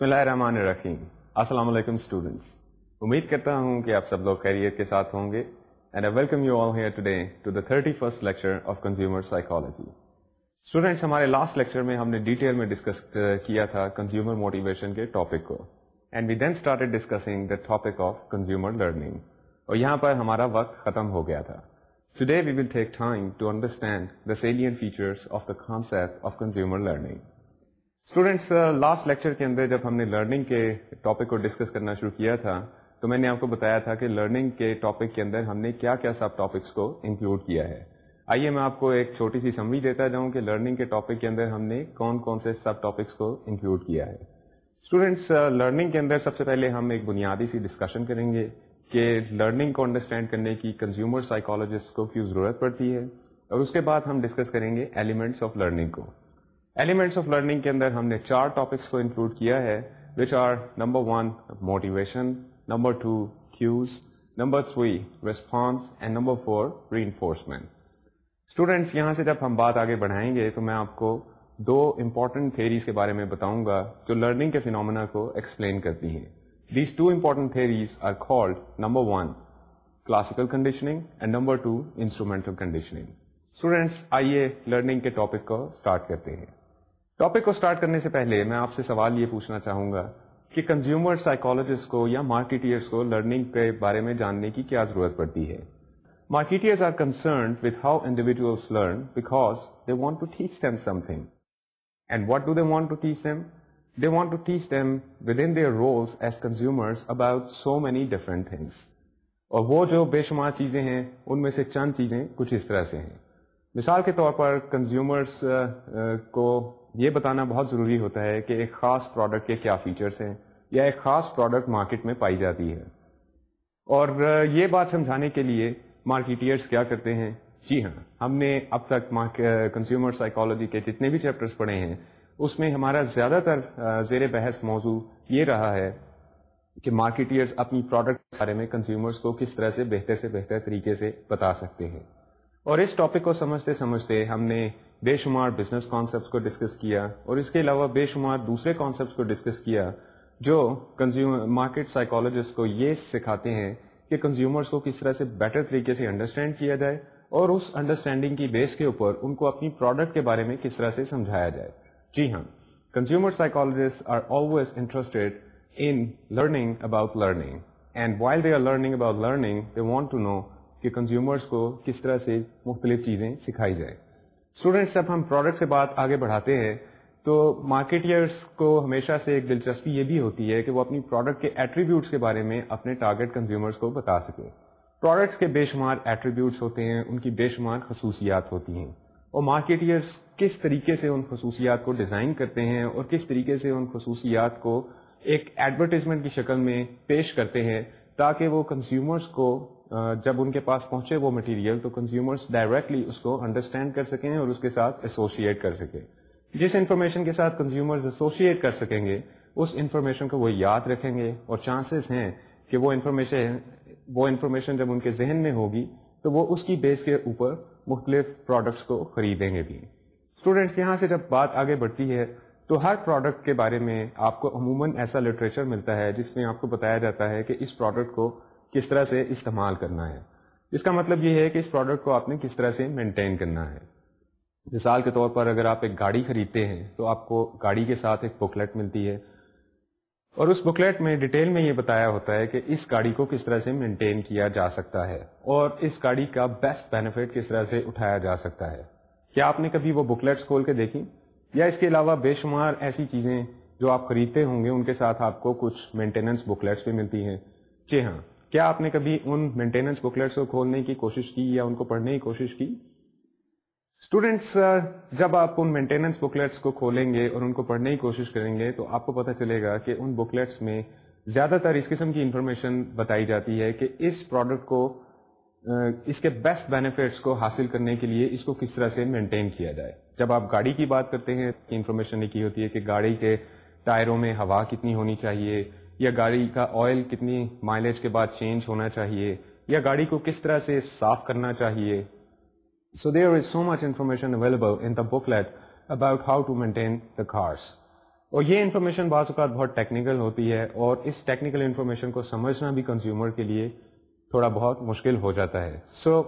बिस्मिल्लाहिर्रहमानिर्रहीम अस्सलाम वालेकुम स्टूडेंट्स उम्मीद करता हूं कि आप सब लोग कैरियर के साथ होंगे and I welcome you all here today to the thirty first lecture of consumer psychology students हमारे लास्ट लेक्चर में हमने डिटेल में डिस्कस uh, किया था कंज्यूमर मोटिवेशन के टॉपिक को and we then started discussing the topic of consumer learning और यहाँ पर हमारा वक्त खत्म हो गया था today we will take time to understand the salient features of the concept of consumer learning students last lecture के अंदर जब हमने लर्निंग के टॉपिक को डिस्कस करना शुरू किया था तो मैंने आपको बताया था कि लर्निंग के टॉपिक के अंदर हमने क्या क्या सब टॉपिक्स को इंक्लूड किया है आइए मैं आपको एक छोटी सी समरी देता जाऊं कि लर्निंग के टॉपिक के अंदर हमने कौन कौन से सब टॉपिक्स को इंक्लूड किया है स्टूडेंट्स लर्निंग uh, के अंदर सबसे पहले हम एक बुनियादी सी डिस्कशन करेंगे कि लर्निंग को अंडरस्टैंड करने की कंज्यूमर साइकोलॉजिस्ट को क्यों जरूरत पड़ती है और उसके बाद हम डिस्कस करेंगे एलिमेंट्स ऑफ लर्निंग को एलिमेंट्स ऑफ लर्निंग के अंदर हमने चार टॉपिक्स को इंक्लूड किया है which are number one motivation number two cues number three response and number four re students यहाँ से जब हम बात आगे बढ़ाएंगे तो मैं आपको दो इम्पॉर्टेंट थेरीज के बारे में बताऊंगा जो लर्निंग के फिनोमेना को एक्सप्लेन करती हैं These two important theories are called number one, classical conditioning and number two, instrumental conditioning. Students आइए लर्निंग के टॉपिक को स्टार्ट करते हैं टॉपिक को स्टार्ट करने से पहले मैं आपसे सवाल ये पूछना चाहूंगा कि कंज्यूमर साइकोलॉजिस्ट को या मार्केटियर्स को लर्निंग के बारे में जानने की क्या जरूरत पड़ती है marketers are concern with how individuals learn because they want to teach them something and what do they want to teach them they want to teach them within their roles as consumers about so many different things. और वो जो बेशुमार चीज़ें हैं उनमें से चंद चीज़ें कुछ इस तरह से हैं मिसाल के तौर पर कंज्यूमर्स को ये बताना बहुत ज़रूरी होता है कि एक ख़ास प्रोडक्ट के क्या फ़ीचर्स हैं या एक ख़ास प्रोडक्ट मार्केट में पाई जाती है और ये बात समझाने के लिए मार्केटियर्स क्या करते हैं जी हाँ हमने अब तक कंज्यूमर साइकोलॉजी के जितने भी चैप्टर्स पढ़े हैं उसमें हमारा ज़्यादातर जेर बहस मौजू ये रहा है कि मार्केटियर्स अपनी प्रोडक्ट के बारे में कंज्यूमर्स को किस तरह से बेहतर से बेहतर तरीके से बता सकते हैं और इस टॉपिक को समझते समझते हमने बेशुमार बिजनेस कॉन्सेप्ट को डिस्कस किया और इसके अलावा बेशुमार दूसरे कॉन्सेप्ट को डिस्कस किया जो कंज्यूमर मार्केट साइकोलॉजिस्ट को ये सिखाते हैं कि कंज्यूमर्स को किस तरह से बेटर तरीके से अंडरस्टैंड किया जाए और उस अंडरस्टैंडिंग की बेस के ऊपर उनको अपनी प्रोडक्ट के बारे में किस तरह से समझाया जाए जी हाँ consumer psychologist are always interested in learning about learning and while they are learning about learning they want to know कि कंज्यूमर्स को किस तरह से मुख्तलिफ चीज़ें सिखाई जाए स्टूडेंट्स जब हम प्रोडक्ट से बात आगे बढ़ाते हैं तो मार्केटियर्स को हमेशा से एक दिलचस्पी ये भी होती है कि वो अपनी प्रोडक्ट के एट्रीब्यूट्स के बारे में अपने टारगेट कंज्यूमर्स को बता सकें प्रोडक्ट्स के बेशुमार एट्रीब्यूट्स होते हैं उनकी बेशुमार खसूसियात होती हैं और मार्केटियर्स किस तरीके से उन खसूसियात को डिज़ाइन करते हैं और किस तरीके से उन खसूसियात को एक एडवर्टीजमेंट की शक्ल में पेश करते हैं ताकि वो कंज्यूमर्स को जब उनके पास पहुंचे वो मटेरियल तो कंज्यूमर्स डायरेक्टली उसको अंडरस्टैंड कर सकें और उसके साथ एसोशिएट कर सकें जिस इंफॉर्मेशन के साथ कंज्यूमर्स एसोशिएट कर सकेंगे उस इंफॉर्मेशन को वो याद रखेंगे और चांसेस हैं कि वो इंफॉर्मेशन वो इंफॉर्मेशन जब उनके जहन में होगी तो वो उसकी बेस के ऊपर मुख्तलिफ प्रोडक्ट्स को खरीदेंगे भी स्टूडेंट्स यहाँ से जब बात आगे बढ़ती है तो हर प्रोडक्ट के बारे में आपको अमूमन ऐसा लिटरेचर मिलता है जिसमें आपको बताया जाता है कि इस प्रोडक्ट को किस तरह से इस्तेमाल करना है इसका मतलब ये है कि इस प्रोडक्ट को आपने किस तरह से मेंटेन करना है मिसाल के तौर पर अगर आप एक गाड़ी खरीदते हैं तो आपको गाड़ी के साथ एक बुकलेट मिलती है और उस बुकलेट में डिटेल में ये बताया होता है कि इस गाड़ी को किस तरह से मेंटेन किया जा सकता है और इस गाड़ी का बेस्ट बेनिफिट किस तरह से उठाया जा सकता है क्या आपने कभी वो बुकलेट्स खोल के देखी या इसके अलावा बेशुमार ऐसी चीज़ें जो आप खरीदते होंगे उनके साथ आपको कुछ मेंटेनेंस बुकलेट्स भी मिलती हैं जी हाँ क्या आपने कभी उन मेंटेनेंस बुकलेट्स को खोलने की कोशिश की या उनको पढ़ने की कोशिश की स्टूडेंट्स uh, जब आप उन मेंटेनेंस बुकलेट्स को खोलेंगे और उनको पढ़ने की कोशिश करेंगे तो आपको पता चलेगा कि उन बुकलेट्स में ज्यादातर इस किस्म की इंफॉर्मेशन बताई जाती है कि इस प्रोडक्ट को uh, इसके बेस्ट बेनिफिट्स को हासिल करने के लिए इसको किस तरह से मेंटेन किया जाए जब आप गाड़ी की बात करते हैं इंफॉर्मेशन लिखी होती है कि गाड़ी के टायरों में हवा कितनी होनी चाहिए या गाड़ी का ऑयल कितनी माइलेज के बाद चेंज होना चाहिए या गाड़ी को किस तरह से साफ करना चाहिए so there is so much information available in the booklet about how to maintain the cars और ये इन्फॉर्मेशन बाज़ात बहुत टेक्निकल होती है और इस टेक्निकल इन्फॉर्मेशन को समझना भी कंज्यूमर के लिए थोड़ा बहुत मुश्किल हो जाता है सो so,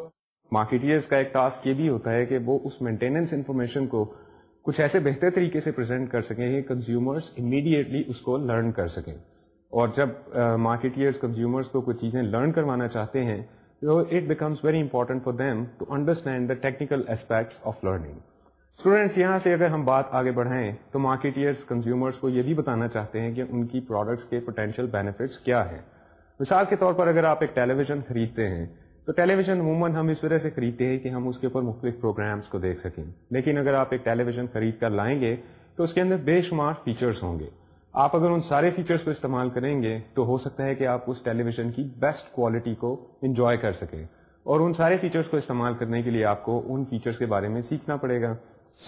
मार्केटियर्स का एक टास्क ये भी होता है कि वो उस मेंटेनेंस इन्फॉर्मेशन को कुछ ऐसे बेहतर तरीके से प्रेजेंट कर सकें कि कंज्यूमर्स इमीडिएटली उसको लर्न कर सकें और जब मार्केटियर्स कंज्यूमर्स को कुछ चीज़ें लर्न करवाना चाहते हैं तो it becomes very important for them to understand the technical aspects of learning students यहाँ से अगर हम बात आगे बढ़ाएं तो मार्केटियर्स कंज्यूमर्स को ये भी बताना चाहते हैं कि उनकी प्रोडक्ट्स के पोटेंशियल बेनिफिट्स क्या हैं मिसाल के तौर पर अगर आप एक टेलीविजन खरीदते हैं तो टेलीविजन अमूमन हम इस वजह से खरीदते हैं कि हम उसके ऊपर मुख्तलिफ प्रोग्राम्स को देख सकें लेकिन अगर आप एक टेलीविजन खरीद कर लाएंगे तो उसके अंदर बेशुमार फीचर्स होंगे आप अगर उन सारे फीचर्स को इस्तेमाल करेंगे तो हो सकता है कि आप उस टेलीविजन की बेस्ट क्वालिटी को इंजॉय कर सकें और उन सारे फीचर्स को इस्तेमाल करने के लिए आपको उन फीचर्स के बारे में सीखना पड़ेगा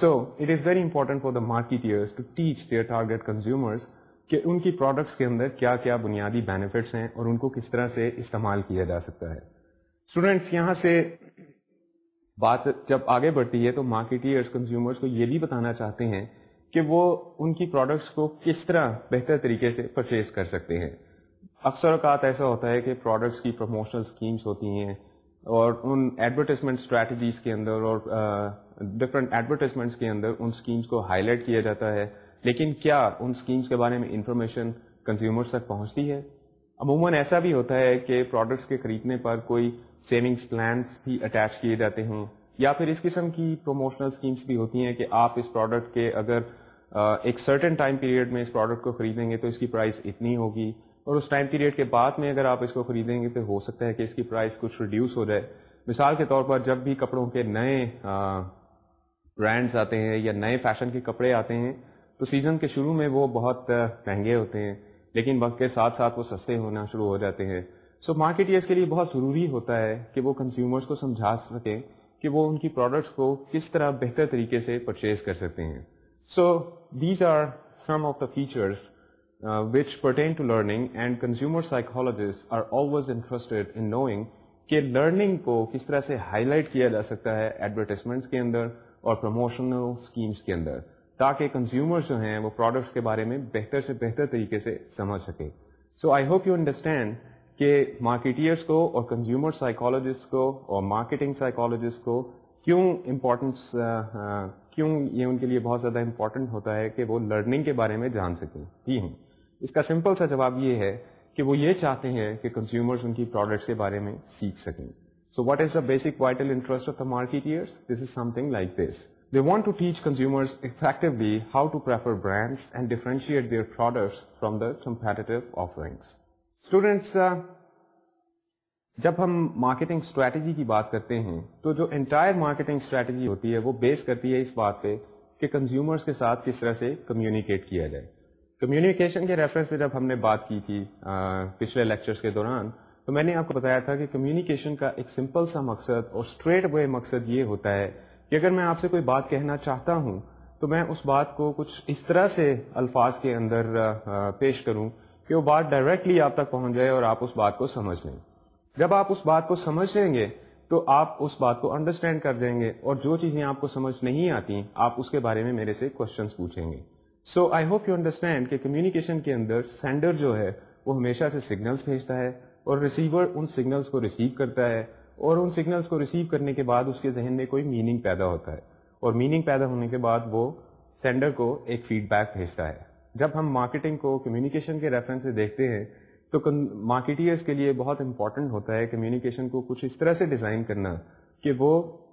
so it is very important for the marketers to teach their target consumers कि उनकी प्रोडक्ट्स के अंदर क्या क्या बुनियादी बेनिफिट्स हैं और उनको किस तरह से इस्तेमाल किया जा सकता है स्टूडेंट्स यहाँ से बात जब आगे बढ़ती है तो मार्केटियर्स कंज्यूमर्स को ये भी बताना चाहते हैं कि वो उनकी प्रोडक्ट्स को किस तरह बेहतर तरीके से परचेज कर सकते हैं अक्सर अवकात ऐसा होता है कि प्रोडक्ट्स की प्रमोशनल स्कीम्स होती हैं और उन एडवर्टाइजमेंट स्ट्रेटजीज के अंदर और डिफरेंट एडवर्टाइजमेंट्स के अंदर उन स्कीम्स को हाईलाइट किया जाता है लेकिन क्या उन स्कीम्स के बारे में इंफॉर्मेशन कंज्यूमर्स तक पहुंचती है अमूमन ऐसा भी होता है कि प्रोडक्ट्स के खरीदने पर कोई सेविंग्स प्लान भी अटैच किए जाते हैं या फिर इस किस्म की प्रोमोशनल स्कीम्स भी होती हैं कि आप इस प्रोडक्ट के अगर एक सर्टेन टाइम पीरियड में इस प्रोडक्ट को खरीदेंगे तो इसकी प्राइस इतनी होगी और उस टाइम पीरियड के बाद में अगर आप इसको खरीदेंगे तो हो सकता है कि इसकी प्राइस कुछ रिड्यूस हो जाए मिसाल के तौर पर जब भी कपड़ों के नए ब्रांड्स आते हैं या नए फैशन के कपड़े आते हैं तो सीज़न के शुरू में वो बहुत महंगे होते हैं लेकिन वक्त के साथ साथ वो सस्ते होना शुरू हो जाते हैं सो मार्केटियर्स के लिए बहुत ज़रूरी होता है कि वो कंज्यूमर्स को समझा सकें कि वो उनकी प्रोडक्ट्स को किस तरह बेहतर तरीके से परचेज कर सकते हैं सो so, these are some of the features uh, which pertain to learning and consumer psychologists are always interested in knowing कि learning को किस तरह से हाईलाइट किया जा सकता है एडवर्टाइजमेंट्स के अंदर और प्रमोशनल स्कीम्स के अंदर ताकि कंज्यूमर्स जो हैं वो प्रोडक्ट्स के बारे में बेहतर से बेहतर तरीके से समझ सके so I hope you understand कि मार्केटियर्स को और कंज्यूमर साइकोलॉजिस्ट को और मार्केटिंग साइकोलॉजिस्ट को क्यों इम्पोर्टेंस क्यों ये उनके लिए बहुत ज़्यादा इम्पॉर्टेंट होता है कि वो लर्निंग के बारे में जान सकें जी हूँ इसका सिंपल सा जवाब ये है कि वो ये चाहते हैं कि कंज्यूमर्स उनकी प्रोडक्ट्स के बारे में सीख सकें So what is the basic vital interest of the marketeers? This is something like this. They want to teach consumers effectively how to prefer brands and differentiate their products from the competitive offerings. Students, uh, जब हम marketing strategy की बात करते हैं तो जो entire marketing strategy होती है वो बेस करती है इस बात पे कि कंज्यूमर्स के साथ किस तरह से कम्युनिकेट किया जाए कम्युनिकेशन के रेफरेंस पे जब हमने बात की थी आ, पिछले लेक्चर्स के दौरान तो मैंने आपको बताया था कि कम्युनिकेशन का एक सिंपल सा मकसद और स्ट्रेट वे मकसद ये होता है कि अगर मैं आपसे कोई बात कहना चाहता हूँ तो मैं उस बात को कुछ इस तरह से अल्फाज के अंदर पेश करूँ कि वो बात डायरेक्टली आप तक पहुंच जाए और आप उस बात को समझ लें जब आप उस बात को समझ लेंगे तो आप उस बात को अंडरस्टैंड कर देंगे और जो चीज़ें आपको समझ नहीं आती आप उसके बारे में मेरे से क्वेश्चन पूछेंगे so I hope you understand कि कम्युनिकेशन के अंदर सेंडर जो है वो हमेशा से सिग्नल्स भेजता है और रिसीवर उन सिग्नल्स को रिसीव करता है और उन सिग्नल्स को रिसीव करने के बाद उसके जहन में कोई मीनिंग पैदा होता है और मीनिंग पैदा होने के बाद वो सेंडर को एक फीडबैक भेजता है जब हम मार्केटिंग को कम्युनिकेशन के रेफरेंस से देखते हैं तो मार्केटियर्स के लिए बहुत इंपॉर्टेंट होता है कम्युनिकेशन को कुछ इस तरह से डिज़ाइन करना कि वो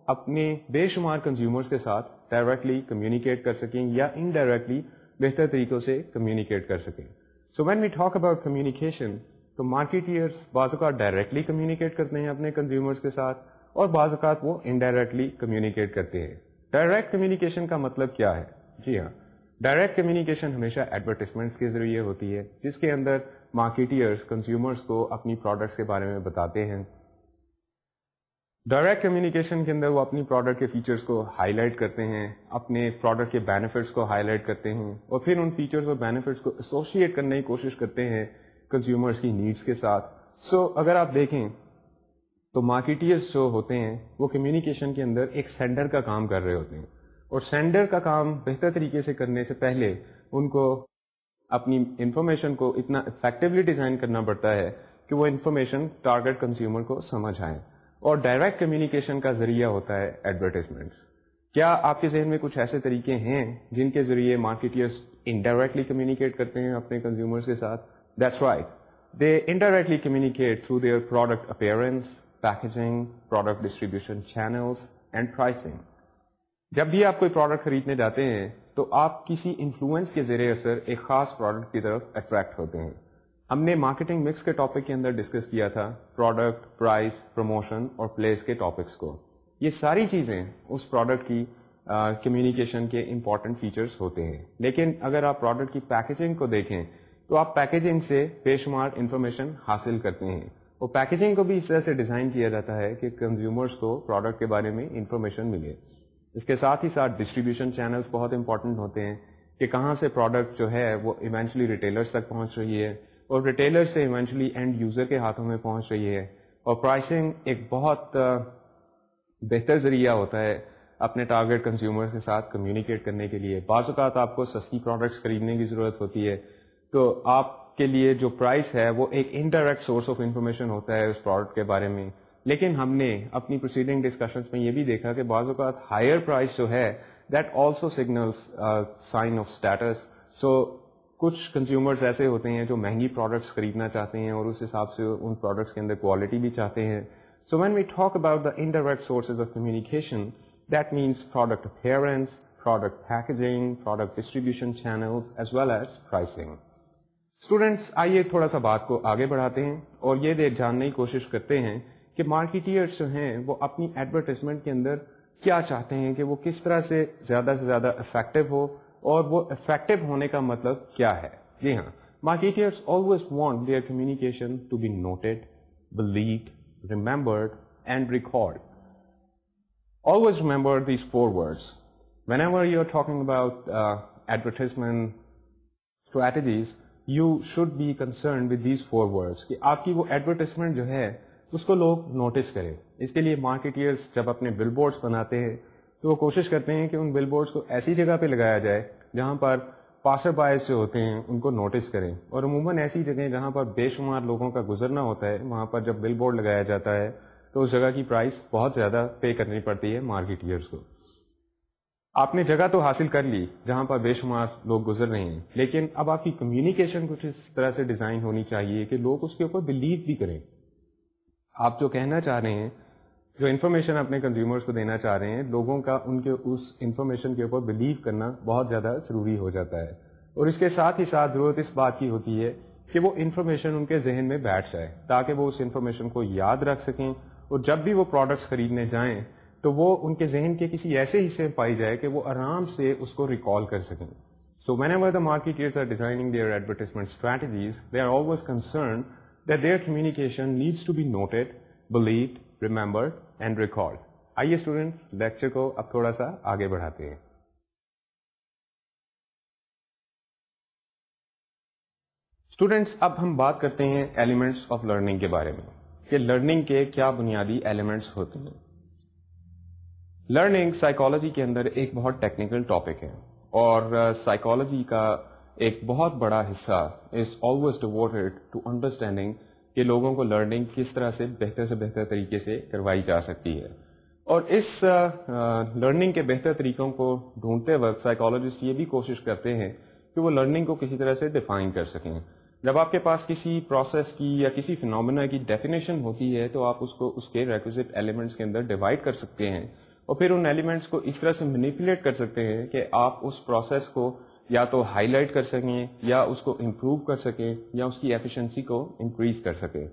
अपने बेशुमार कंज्यूमर्स के साथ डायरेक्टली कम्युनिकेट कर सकें या इनडायरेक्टली बेहतर तरीक़ों से कम्युनिकेट कर सकें so when we talk about communication तो मार्केटियर्स बाज़ात डायरेक्टली कम्युनिकेट करते हैं अपने कंज्यूमर्स के साथ और बाज़ात वो इनडायरेक्टली कम्युनिकेट करते हैं डायरेक्ट कम्युनिकेशन का मतलब क्या है जी हाँ डायरेक्ट कम्युनिकेशन हमेशा एडवर्टिजमेंट्स के जरिए होती है जिसके अंदर मार्केटियर्स कंज्यूमर्स को अपनी प्रोडक्ट्स के बारे में बताते हैं डायरेक्ट कम्युनिकेशन के अंदर वो अपनी प्रोडक्ट के फीचर्स को हाईलाइट करते हैं अपने प्रोडक्ट के बेनिफिट्स को हाईलाइट करते हैं और फिर उन फीचर्स और बेनिफिट्स को एसोशिएट करने की कोशिश करते हैं कंज्यूमर्स की नीड्स के साथ सो so, अगर आप देखें तो मार्केटियर्स जो होते हैं वो कम्युनिकेशन के अंदर एक सेंडर का काम कर रहे होते हैं और सेंडर का काम बेहतर तरीके से करने से पहले उनको अपनी इंफॉर्मेशन को इतना इफेक्टिवली डिजाइन करना पड़ता है कि वो इन्फॉर्मेशन टारगेट कंज्यूमर को समझ आए और डायरेक्ट कम्युनिकेशन का जरिया होता है एडवर्टाइजमेंट्स क्या आपके जहन में कुछ ऐसे तरीके हैं जिनके जरिए मार्केटियर्स इनडायरेक्टली कम्युनिकेट करते हैं अपने कंज्यूमर्स के साथ that's right they indirectly communicate through their product appearance packaging product distribution channels and pricing जब भी आप कोई प्रोडक्ट खरीदने जाते हैं तो आप किसी इन्फ्लुएंस के जरिए असर एक खास प्रोडक्ट की तरफ अट्रैक्ट होते हैं हमने मार्केटिंग मिक्स के टॉपिक के अंदर डिस्कस किया था प्रोडक्ट प्राइस प्रमोशन और प्लेस के टॉपिक्स को ये सारी चीज़ें उस प्रोडक्ट की कम्युनिकेशन के इम्पॉर्टेंट फीचर्स होते हैं लेकिन अगर आप प्रोडक्ट की पैकेजिंग को देखें तो आप पैकेजिंग से बेशुमार इन्फॉर्मेशन हासिल करते हैं और पैकेजिंग को भी इस तरह से डिज़ाइन किया जाता है कि कंज्यूमर्स को प्रोडक्ट के बारे में इन्फॉर्मेशन मिले इसके साथ ही साथ डिस्ट्रीब्यूशन चैनल्स बहुत इंपॉर्टेंट होते हैं कि कहाँ से प्रोडक्ट जो है वो इवेंचुअली रिटेलर्स तक पहुँच रही है और रिटेलर से इवेंचुअली एंड यूज़र के हाथों में पहुँच रही है और प्राइसिंग एक बहुत बेहतर जरिया होता है अपने टारगेट कंज्यूमर के साथ कम्युनिकेट करने के लिए बाज़ात आपको सस्ती प्रोडक्ट्स खरीदने की ज़रूरत होती है तो आपके लिए जो प्राइस है वो एक इनडायरेक्ट सोर्स ऑफ इन्फॉर्मेशन होता है उस प्रोडक्ट के बारे में लेकिन हमने अपनी प्रोसीडिंग डिस्कशंस में ये भी देखा कि बाज़ अवत हायर प्राइस जो है that also signals sign of status so कुछ कंज्यूमर्स ऐसे होते हैं जो महंगी प्रोडक्ट्स खरीदना चाहते हैं और उस हिसाब से उन प्रोडक्ट्स के अंदर क्वालिटी भी चाहते हैं so when we talk about the indirect sources of communication that means product appearance product packaging, product distribution channels, as well as pricing. स्टूडेंट्स आइए थोड़ा सा बात को आगे बढ़ाते हैं और ये देख जानने की कोशिश करते हैं कि मार्केटियर्स जो हैं वो अपनी एडवर्टाइजमेंट के अंदर क्या चाहते हैं कि वो किस तरह से ज़्यादा से ज़्यादा इफेक्टिव हो और वो इफेक्टिव होने का मतलब क्या है जी हाँ marketers always want their communication to be noted believe remembered and record always remember these four words whenever you are talking about advertisement strategies you should be concern with these four words कि आपकी वो advertisement जो है उसको लोग notice करें इसके लिए मार्केटियर्स जब अपने बिलबोर्ड्स बनाते हैं तो वो कोशिश करते हैं कि उन बिलबोर्ड्स को ऐसी जगह पर लगाया जाए जहाँ पर पासर बायस जो होते हैं उनको नोटिस करें और अमूमन ऐसी जगह जहाँ पर बेशुमार लोगों का गुजरना होता है वहाँ पर जब बिलबोर्ड लगाया जाता है तो उस जगह की प्राइस बहुत ज़्यादा पे करनी पड़ती है मार्केटियर्स को आपने जगह तो हासिल कर ली जहां पर बेशुमार लोग गुजर रहे हैं लेकिन अब आपकी कम्युनिकेशन कुछ इस तरह से डिजाइन होनी चाहिए कि लोग उसके ऊपर बिलीव भी करें आप जो कहना चाह रहे हैं जो इन्फॉर्मेशन अपने कंज्यूमर्स को देना चाह रहे हैं लोगों का उनके उस इन्फॉर्मेशन के ऊपर बिलीव करना बहुत ज़्यादा ज़रूरी हो जाता है और इसके साथ ही साथ ज़रूरत इस बात की होती है कि वो इन्फॉर्मेशन उनके जहन में बैठ जाए ताकि वो उस इन्फॉर्मेशन को याद रख सकें और जब भी वो प्रोडक्ट्स खरीदने जाएं तो वो उनके जहन के किसी ऐसे हिस्से में पाई जाए कि वो आराम से उसको रिकॉल कर सकें so whenever the marketers are designing their advertisement strategies they are always concern that their communication needs to be noted, believed, remembered and recalled. आइए स्टूडेंट्स लेक्चर को अब थोड़ा सा आगे बढ़ाते हैं स्टूडेंट्स अब हम बात करते हैं एलिमेंट्स ऑफ लर्निंग के बारे में कि लर्निंग के क्या बुनियादी एलिमेंट्स होते हैं लर्निंग साइकोलॉजी के अंदर एक बहुत टेक्निकल टॉपिक है और साइकोलॉजी uh, का एक बहुत बड़ा हिस्सा is always devoted to understanding कि लोगों को लर्निंग किस तरह से बेहतर से बेहतर तरीके से करवाई जा सकती है और इस लर्निंग uh, uh, के बेहतर तरीकों को ढूंढते वक्त साइकोलॉजिस्ट ये भी कोशिश करते हैं कि वो लर्निंग को किसी तरह से डिफाइन कर सकें जब आपके पास किसी प्रोसेस की या किसी फिनोमेना की डेफिनेशन होती है तो आप उसको उसके रेक्विजिट एलिमेंट्स के अंदर डिवाइड कर सकते हैं और फिर उन एलिमेंट्स को इस तरह से मैनिपुलेट कर सकते हैं कि आप उस प्रोसेस को या तो हाईलाइट कर सकें या उसको इम्प्रूव कर सकें या उसकी एफिशिएंसी को इंक्रीज कर सकें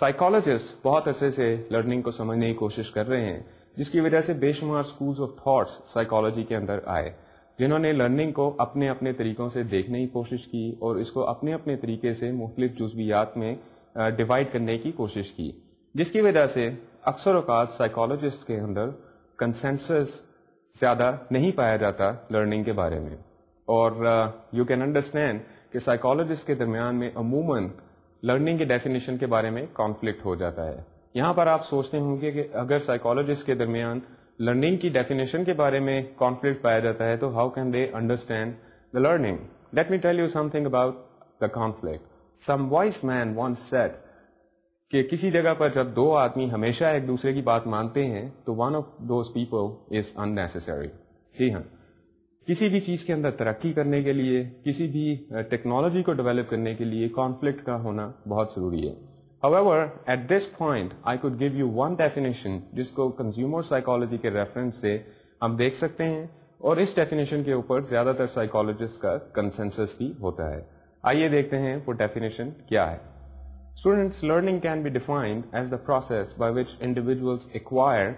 साइकोलॉजिस्ट बहुत अरसे से लर्निंग को समझने की कोशिश कर रहे हैं जिसकी वजह से बेशुमार स्कूल्स ऑफ थॉट्स साइकोलॉजी के अंदर आए जिन्होंने लर्निंग को अपने अपने तरीकों से देखने की कोशिश की और इसको अपने अपने तरीके से मुख्तलिफ जज्वियात में डिवाइड करने की कोशिश की जिसकी वजह से अक्सर अवकात साइकोलॉजिस्ट के अंदर कंसेंसस ज़्यादा नहीं पाया जाता लर्निंग के बारे में और यू कैन अंडरस्टैंड कि साइकोलॉजिस्ट के दरमियान में अमूमन लर्निंग के डेफिनेशन के बारे में कॉन्फ्लिक्ट हो जाता है यहाँ पर आप सोचते होंगे कि अगर साइकोलॉजिस्ट के दरमियान लर्निंग की डेफिनेशन के बारे में कॉन्फ्लिक्ट पाया जाता है तो how can they understand the learning let me tell you something about the conflict some wise man once said कि किसी जगह पर जब दो आदमी हमेशा एक दूसरे की बात मानते हैं तो one of those people is unnecessary जी हाँ किसी भी चीज के अंदर तरक्की करने के लिए किसी भी टेक्नोलॉजी को डेवलप करने के लिए कॉन्फ्लिक्ट का होना बहुत जरूरी है However, at this point, I could give you one definition जिसको consumer psychology के reference से हम देख सकते हैं और इस definition के ऊपर ज्यादातर psychologists का consensus भी होता है आइए देखते हैं वो definition क्या है Students, learning can be defined as the process by which individuals acquire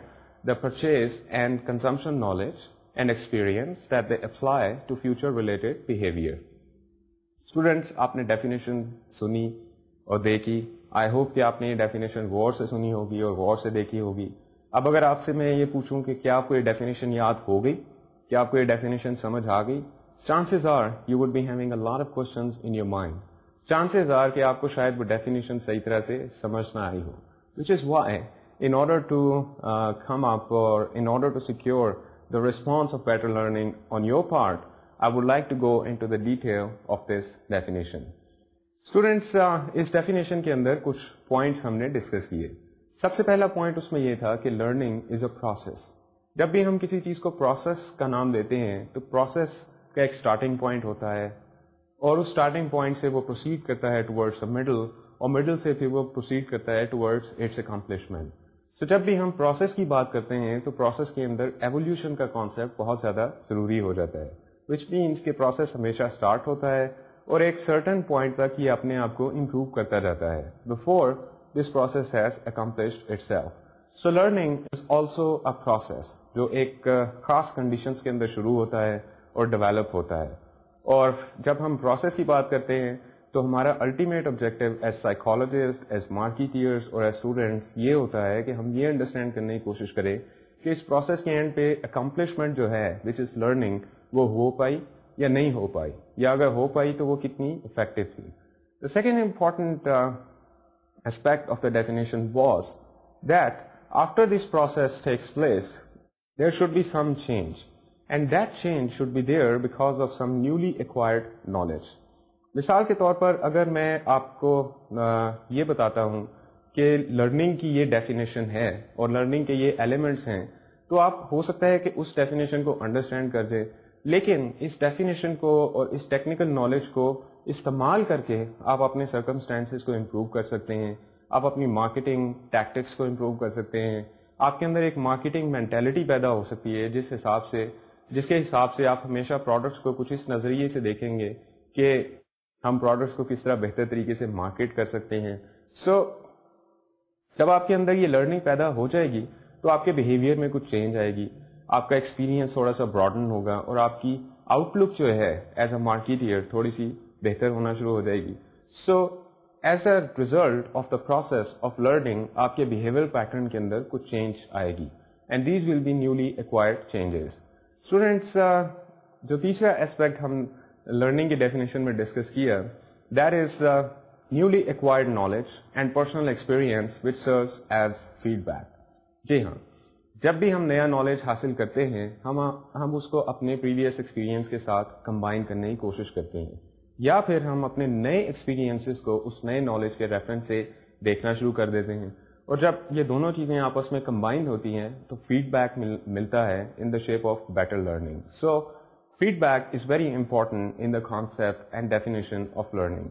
the purchase and consumption knowledge and experience that they apply to future related behavior. Students आपने डेफिनेशन सुनी और देखी आई होप कि आपने ये definition गौर से सुनी होगी और गौर से देखी होगी अब अगर आपसे मैं ये पूछूं कि क्या आपको ये डेफिनेशन याद हो गई क्या आपको ये डेफिनेशन समझ आ गई chances are you would be having a lot of question in your mind chances are कि आपको शायद वो डेफिनेशन सही तरह से समझ ना आई हो which is why in order to come up और in order to secure the response of pattern learning on your part, I would like to go into the detail of this definition. Students uh, इस definition के अंदर कुछ points हमने discuss किए सबसे पहला point उसमें यह था कि लर्निंग इज अ प्रोसेस जब भी हम किसी चीज़ को प्रोसेस का नाम देते हैं तो प्रोसेस का एक स्टार्टिंग पॉइंट होता है और उस स्टार्टिंग पॉइंट से वो प्रोसीड करता है टुवर्ड्स अ मिडल और मिडल से फिर वो प्रोसीड करता है towards its accomplishment so so, जब भी हम प्रोसेस की बात करते हैं तो प्रोसेस के अंदर एवोल्यूशन का कॉन्सेप्ट बहुत ज़्यादा ज़रूरी हो जाता है विच मीन्स के प्रोसेस हमेशा स्टार्ट होता है और एक सर्टन पॉइंट तक ये अपने आप को इम्प्रूव करता जाता है before this process has accomplished it so learning is also a process जो एक uh, खास कंडीशन के अंदर शुरू होता है और डेवलप होता है और जब हम प्रोसेस की बात करते हैं तो हमारा ultimate objective as psychologist as marketers और एज स्टूडेंट्स ये होता है कि हम ये अंडरस्टैंड करने की कोशिश करें कि इस प्रोसेस के एंड पे अकम्पलिशमेंट जो है विच इज़ लर्निंग वो हो पाई या नहीं हो पाई या अगर हो पाई तो वो कितनी इफेक्टिव थी the second important aspect of the definition was that after this process takes place there should be some change and that change should be there because of some newly acquired knowledge मिसाल के तौर पर अगर मैं आपको ये बताता हूँ कि लर्निंग की ये डेफिनेशन है और लर्निंग के ये एलिमेंट्स हैं तो आप हो सकता है कि उस डेफिनेशन को अंडरस्टैंड कर दे लेकिन इस डेफिनेशन को और इस टेक्निकल नॉलेज को इस्तेमाल करके आप अपने सर्कमस्टेंसेस को इम्प्रूव कर सकते हैं आप अपनी मार्केटिंग टैक्टिक्स को इम्प्रूव कर सकते हैं आपके अंदर एक मार्केटिंग मैंटेलिटी पैदा हो सकती है जिस हिसाब से जिसके हिसाब से आप हमेशा प्रोडक्ट्स को कुछ इस नज़रिए से देखेंगे कि हम प्रोडक्ट्स को किस तरह बेहतर तरीके से मार्केट कर सकते हैं सो so, जब आपके अंदर ये लर्निंग पैदा हो जाएगी तो आपके बिहेवियर में कुछ चेंज आएगी आपका एक्सपीरियंस थोड़ा सा ब्रॉडन होगा और आपकी आउटलुक जो है एज अ मार्केट मार्केटियर थोड़ी सी बेहतर होना शुरू हो जाएगी so as a result of the process of learning आपके बिहेवियर पैटर्न के अंदर कुछ चेंज आएगी and these will be newly acquired changes students जो तीसरा एस्पेक्ट हम लर्निंग की डेफिनेशन में डिस्कस किया that is newly acquired knowledge and personal experience which serve as feedback जी हाँ जब भी हम नया नॉलेज हासिल करते हैं हम हम उसको अपने प्रीवियस एक्सपीरियंस के साथ कंबाइन करने की कोशिश करते हैं या फिर हम अपने नए एक्सपीरियंसेस को उस नए नॉलेज के रेफरेंस से देखना शुरू कर देते हैं और जब ये दोनों चीज़ें आपस में कंबाइंड होती हैं तो फीडबैक मिल, मिलता है in the shape of better learning so Feedback is very important in the concept and definition of learning.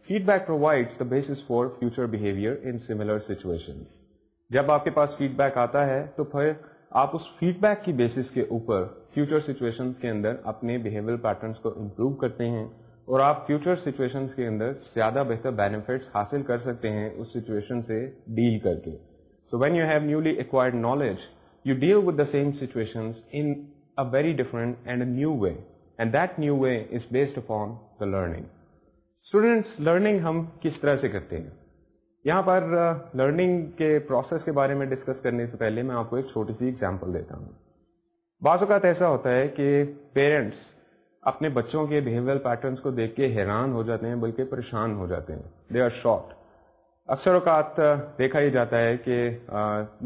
Feedback provides the basis for future behavior in similar situations. जब आपके पास feedback आता है तो फिर आप उस feedback की basis के ऊपर future situations के अंदर अपने behavioral patterns को improve करते हैं और आप future situations के अंदर ज़्यादा बेहतर benefits हासिल कर सकते हैं उस situation से deal करके. So when you have newly acquired knowledge, you deal with the same situations in a very different and a new way. And that new way is based upon the learning. Students, learning हम किस तरह से करते हैं यहाँ पर learning uh, के process के बारे में डिस्कस करने से पहले मैं आपको एक छोटी सी एग्जांपल देता हूँ बाज़ात तो ऐसा होता है कि पेरेंट्स अपने बच्चों के बिहेवियर पैटर्न्स को देख के हैरान हो जाते हैं बल्कि परेशान हो जाते हैं दे आर शॉर्ट अक्सर अवकात uh, देखा ही जाता है कि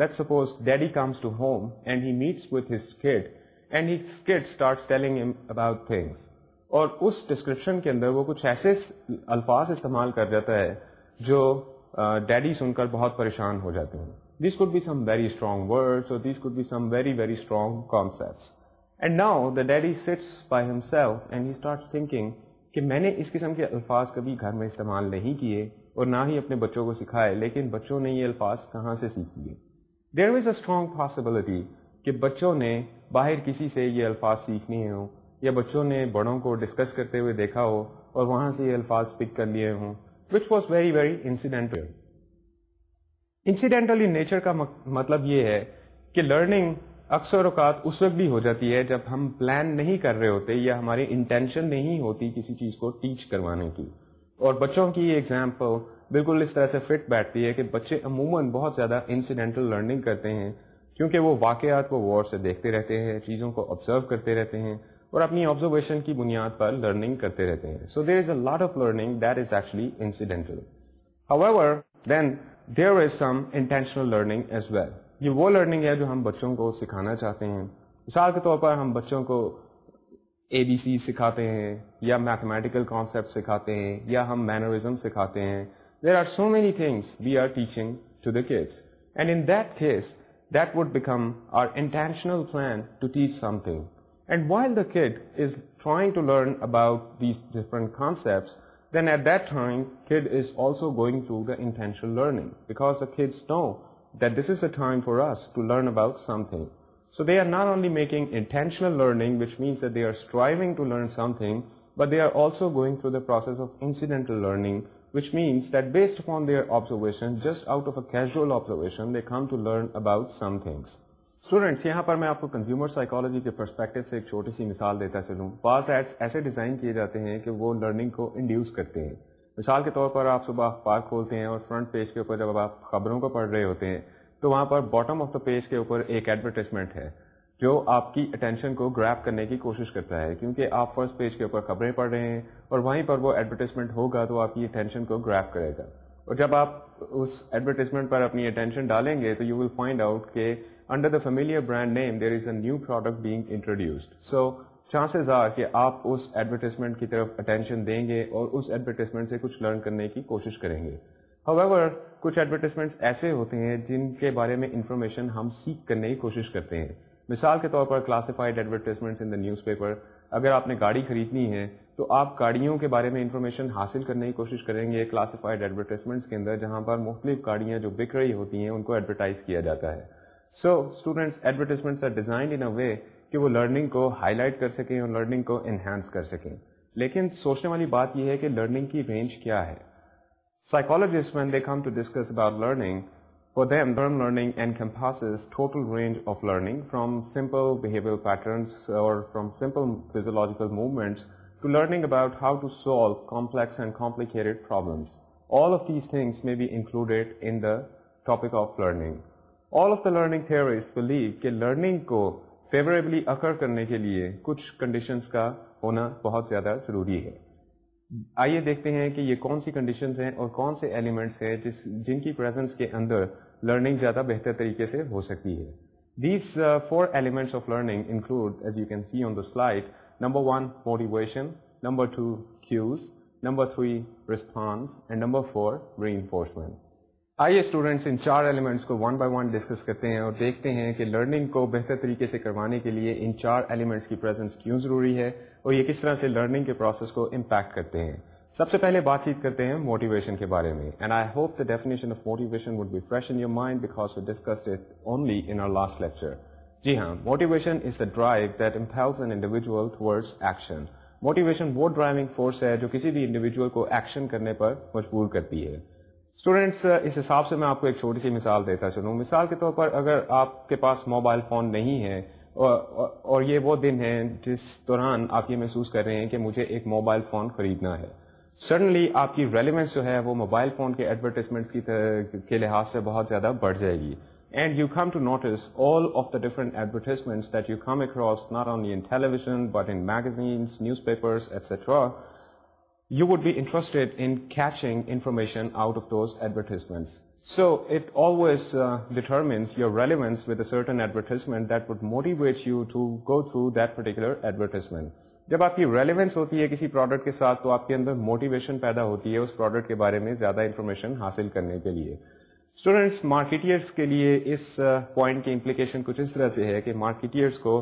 let suppose daddy comes to home and he meets with his kid and he kid start telling him about things और उस डिस्क्रिप्शन के अंदर वो कुछ ऐसे अल्फाज इस्तेमाल कर जाता है जो डैडी uh, सुनकर बहुत परेशान हो जाते हैं this could be some very strong words और this could be some very very strong concepts and now the daddy sits by himself and he starts thinking कि मैंने इस किस्म के अल्फाज कभी घर में इस्तेमाल नहीं किए और ना ही अपने बच्चों को सिखाए लेकिन बच्चों ने ये अल्फाज कहाँ से सीख लिए there is a strong possibility कि बच्चों ने बाहर किसी से ये अल्फाज सीखने हों या बच्चों ने बड़ों को डिस्कस करते हुए देखा हो और वहां से ये अल्फाज पिक कर लिए हों which was very very incidental incidental in nature का मतलब ये है कि लर्निंग अक्सर अवकात उस वक्त भी हो जाती है जब हम प्लान नहीं कर रहे होते या हमारी इंटेंशन नहीं होती किसी चीज़ को टीच करवाने की और बच्चों की एग्जाम्पल बिल्कुल इस तरह से फिट बैठती है कि बच्चे अमूमन बहुत ज़्यादा इंसिडेंटल लर्निंग करते हैं क्योंकि वो वाक़ात को गौर से देखते रहते हैं चीज़ों को ऑब्जर्व करते रहते हैं और अपनी ऑब्जर्वेशन की बुनियाद पर लर्निंग करते रहते हैं so there is a lot of learning that is actually incidental however then there is some intentional learning as well ये वो लर्निंग है जो हम बच्चों को सिखाना चाहते हैं मिसाल के तौर पर हम बच्चों को ए बी सी सिखाते हैं या मैथमेटिकल कॉन्सेप्ट सिखाते हैं या हम मैनरिज्म सिखाते हैं there are so many things we are teaching to the kids and in that case that would become our intentional plan to teach something. And while the kid is trying to learn about these different concepts, then at that time, kid is also going through the intentional learning because the kids know that this is a time for us to learn about something. So they are not only making intentional learning, which means that they are striving to learn something, but they are also going through the process of incidental learning, which means that based upon their observation, just out of a casual observation, they come to learn about some things. Students यहाँ पर मैं आपको consumer psychology के perspective से एक छोटी सी मिसाल देता चलूँ पास एड्स ऐसे डिज़ाइन किए जाते हैं कि वो लर्निंग को इंड्यूस करते हैं मिसाल के तौर पर आप सुबह पार्क खोलते हैं और फ्रंट पेज के ऊपर जब आप खबरों को पढ़ रहे होते हैं तो वहाँ पर बॉटम ऑफ द पेज के ऊपर एक एडवर्टाइजमेंट है जो आपकी अटेंशन को ग्रैप करने की कोशिश करता है क्योंकि आप फर्स्ट पेज के ऊपर खबरें पढ़ रहे हैं और वहीं पर वो एडवर्टिजमेंट होगा तो आपकी अटेंशन को ग्रैप करेगा और जब आप उस एडवर्टिजमेंट पर अपनी अटेंशन डालेंगे तो यू विल फाइंड आउट के under the familiar brand name there is a new product being introduced so chances are कि आप उस एडवर्टिजमेंट की तरफ अटेंशन देंगे और उस एडवर्टिजमेंट से कुछ लर्न करने की कोशिश करेंगे हवेवर कुछ एडवर्टिजमेंट्स ऐसे होते हैं जिनके बारे में इंफॉर्मेशन हम सीख करने की कोशिश करते हैं मिसाल के तौर पर classified advertisements in the newspaper अगर आपने गाड़ी खरीदनी है तो आप गाड़ियों के बारे में इंफॉर्मेशन हासिल करने की कोशिश करेंगे क्लासिफाइड एडवर्टाइजमेंट्स के अंदर जहां पर मुख्तलिफ गाड़ियां जो बिक रही होती हैं उनको एडवर्टाइज किया जाता है so students advertisements are design in a way कि वो लर्निंग को हाईलाइट कर सकें और लर्निंग को इन्हांस कर सकें लेकिन सोचने वाली बात यह है कि लर्निंग की रेंज क्या है psychologist when they come to discuss about learning For them, term learning encompasses total range of learning from simple behavioral patterns or from simple physiological movements to learning about how to solve complex and complicated problems. All of these things may be included in the topic of learning. All of the learning theorists believe that learning ko favorably occur karne ke liye kuch conditions ka hona bahut zyada zaruri hai. آئیے دیکھتے ہیں کہ یہ کون سی conditions ہیں اور کون سے ایلیمنٹس ہیں جس جن کی پریزنس کے اندر learning ज़्यादा बेहतर तरीके से हो सकती है These uh, four elements of learning include, as you can see on the slide, number one, motivation, number two, cues, number three, response, and number four, reinforcement. आइए स्टूडेंट्स इन चार एलिमेंट्स को वन बाय वन डिस्कस करते हैं और देखते हैं कि लर्निंग को बेहतर तरीके से करवाने के लिए इन चार एलिमेंट्स की प्रेजेंस क्यों ज़रूरी है और ये किस तरह से लर्निंग के प्रोसेस को इम्पैक्ट करते हैं सबसे पहले बातचीत करते हैं मोटिवेशन के बारे में and I hope the definition of motivation would be fresh in your mind because we discussed it only in our last lecture जी हाँ motivation is the drive that impels an individual towards action motivation वो driving force है जो किसी भी individual को action करने पर मजबूर करती है स्टूडेंट्स इस हिसाब से मैं आपको एक छोटी सी मिसाल देता चलूँ मिसाल के तौर पर अगर आपके पास मोबाइल फ़ोन नहीं है और ये वो दिन है जिस दौरान आप ये महसूस कर रहे हैं कि मुझे एक मोबाइल फ़ोन खरीदना है सडनली आपकी रेलिवेंस जो है वो मोबाइल फोन के एडवर्टाइजमेंट्स की के लिहाज से बहुत ज्यादा बढ़ And you come to notice all of the different advertisements that you come across, not only in television, but in magazines, newspapers, etc. You would be interested in catching information out of those advertisements. So it always uh, determines your relevance with a certain advertisement that would motivate you to go through that particular advertisement. जब आपकी relevance होती है किसी product के साथ तो आपके अंदर मोटिवेशन पैदा होती है उस प्रोडक्ट के बारे में ज़्यादा इन्फॉर्मेशन हासिल करने के लिए स्टूडेंट्स मार्केटियर्स के लिए इस पॉइंट की इम्प्लीकेशन कुछ इस तरह से है कि मार्केटियर्स को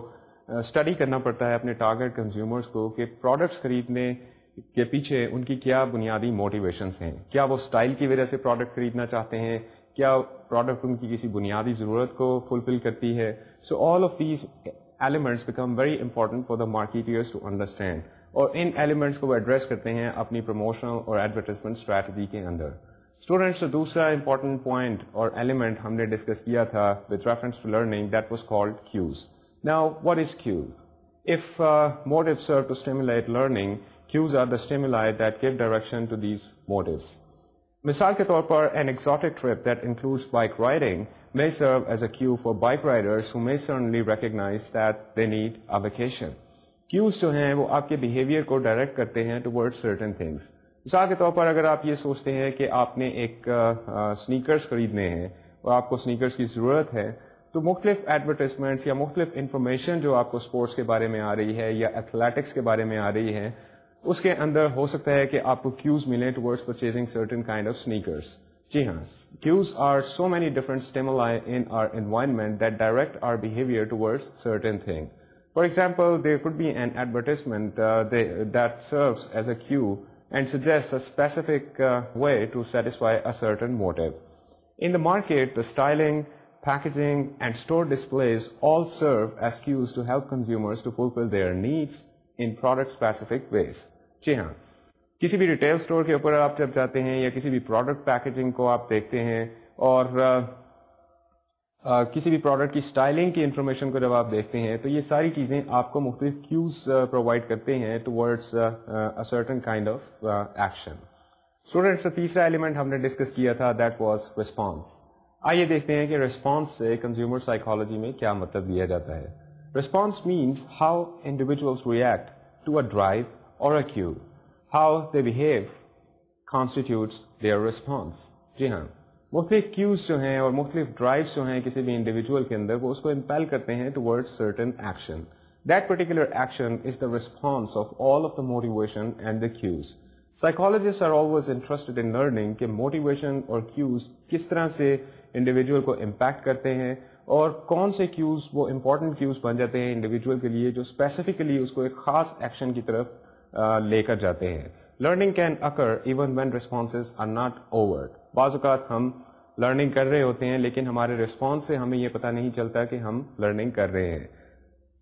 स्टडी uh, करना पड़ता है अपने टारगेट कंज्यूमर्स को कि प्रोडक्ट्स खरीदने के पीछे उनकी क्या बुनियादी मोटिवेशन हैं क्या वो स्टाइल की वजह से प्रोडक्ट खरीदना चाहते हैं क्या प्रोडक्ट उनकी किसी बुनियादी ज़रूरत को फुलफिल करती है so all of these elements become very important for the marketers to understand और इन एलिमेंट्स को वो एड्रेस करते हैं अपनी प्रमोशनल और एडवर्टाइजमेंट स्ट्रैटेजी के अंदर स्टूडेंट्स तो दूसरा इंपॉर्टेंट पॉइंट और एलिमेंट हमने डिस्कस किया था with reference to learning that was called cues now what is cue if motive serve to stimulate learning cues are the stimuli that give direction to these motives मिसाल के तौर पर an exotic trip that includes bike riding may serve as a cue for bike riders who may suddenly recognize that they need a vacation. Cues जो हैं वो आपके behaviour को direct करते हैं टुवर्ड्स सर्टन थिंग्स मिसाल के तौर पर अगर आप ये सोचते हैं कि आपने एक स्नीकर्स खरीदने हैं और आपको स्नीकर्स की ज़रूरत है तो मुख्तलिफ एडवर्टिजमेंट्स या मुख्तलिफ इन्फॉर्मेशन जो आपको स्पोर्ट्स के बारे में आ रही है या एथलेटिक्स के बारे में आ रही है उसके अंदर हो सकता है कि आपको क्यूज मिले towards purchasing certain kind of sneakers Ji cues are so many different stimuli in our environment that direct our behavior towards certain things. For example, there could be an advertisement uh, that serves as a cue and suggests a specific uh, way to satisfy a certain motive. In the market, the styling, packaging, and store displays all serve as cues to help consumers to fulfill their needs in product-specific ways. Jihan. किसी भी retail store के ऊपर आप जब जाते हैं या किसी भी प्रोडक्ट पैकेजिंग को आप देखते हैं और आ, uh, आ, uh, किसी भी प्रोडक्ट की स्टाइलिंग की इंफॉर्मेशन को जब आप देखते हैं तो ये सारी चीज़ें आपको मुख्तलिफ क्यूज प्रोवाइड uh, करते हैं towards a kind of action students तीसरा एलिमेंट हमने डिस्कस किया था दैट वॉज रिस्पॉन्स आइए देखते हैं कि रिस्पॉन्स से कंज्यूमर साइकोलॉजी में क्या मतलब लिया जाता है response means how individuals react to a drive और a cue how they behave constitutes their response. जी हाँ मुख्तलिफ क्यूज जो हैं और मुख्तलिफ ड्राइव्स जो हैं किसी भी इंडिविजुअल के अंदर वो उसको इम्पेल करते हैं toward certain action that particular action is the response of all of the motivation and the cues psychologist are always interested in learning कि मोटिवेशन और क्यूज किस तरह से इंडिविजुअल को इम्पैक्ट करते हैं और कौन से क्यूज वो इम्पोर्टेंट क्यूज बन जाते हैं इंडिविजुअल के लिए जो स्पेसिफिकली उसको एक खास एक्शन की तरफ लेकर जाते हैं learning can occur even when responses are not over बाज़ात हम लर्निंग कर रहे होते हैं लेकिन हमारे रिस्पॉन्स से हमें ये पता नहीं चलता कि हम लर्निंग कर रहे हैं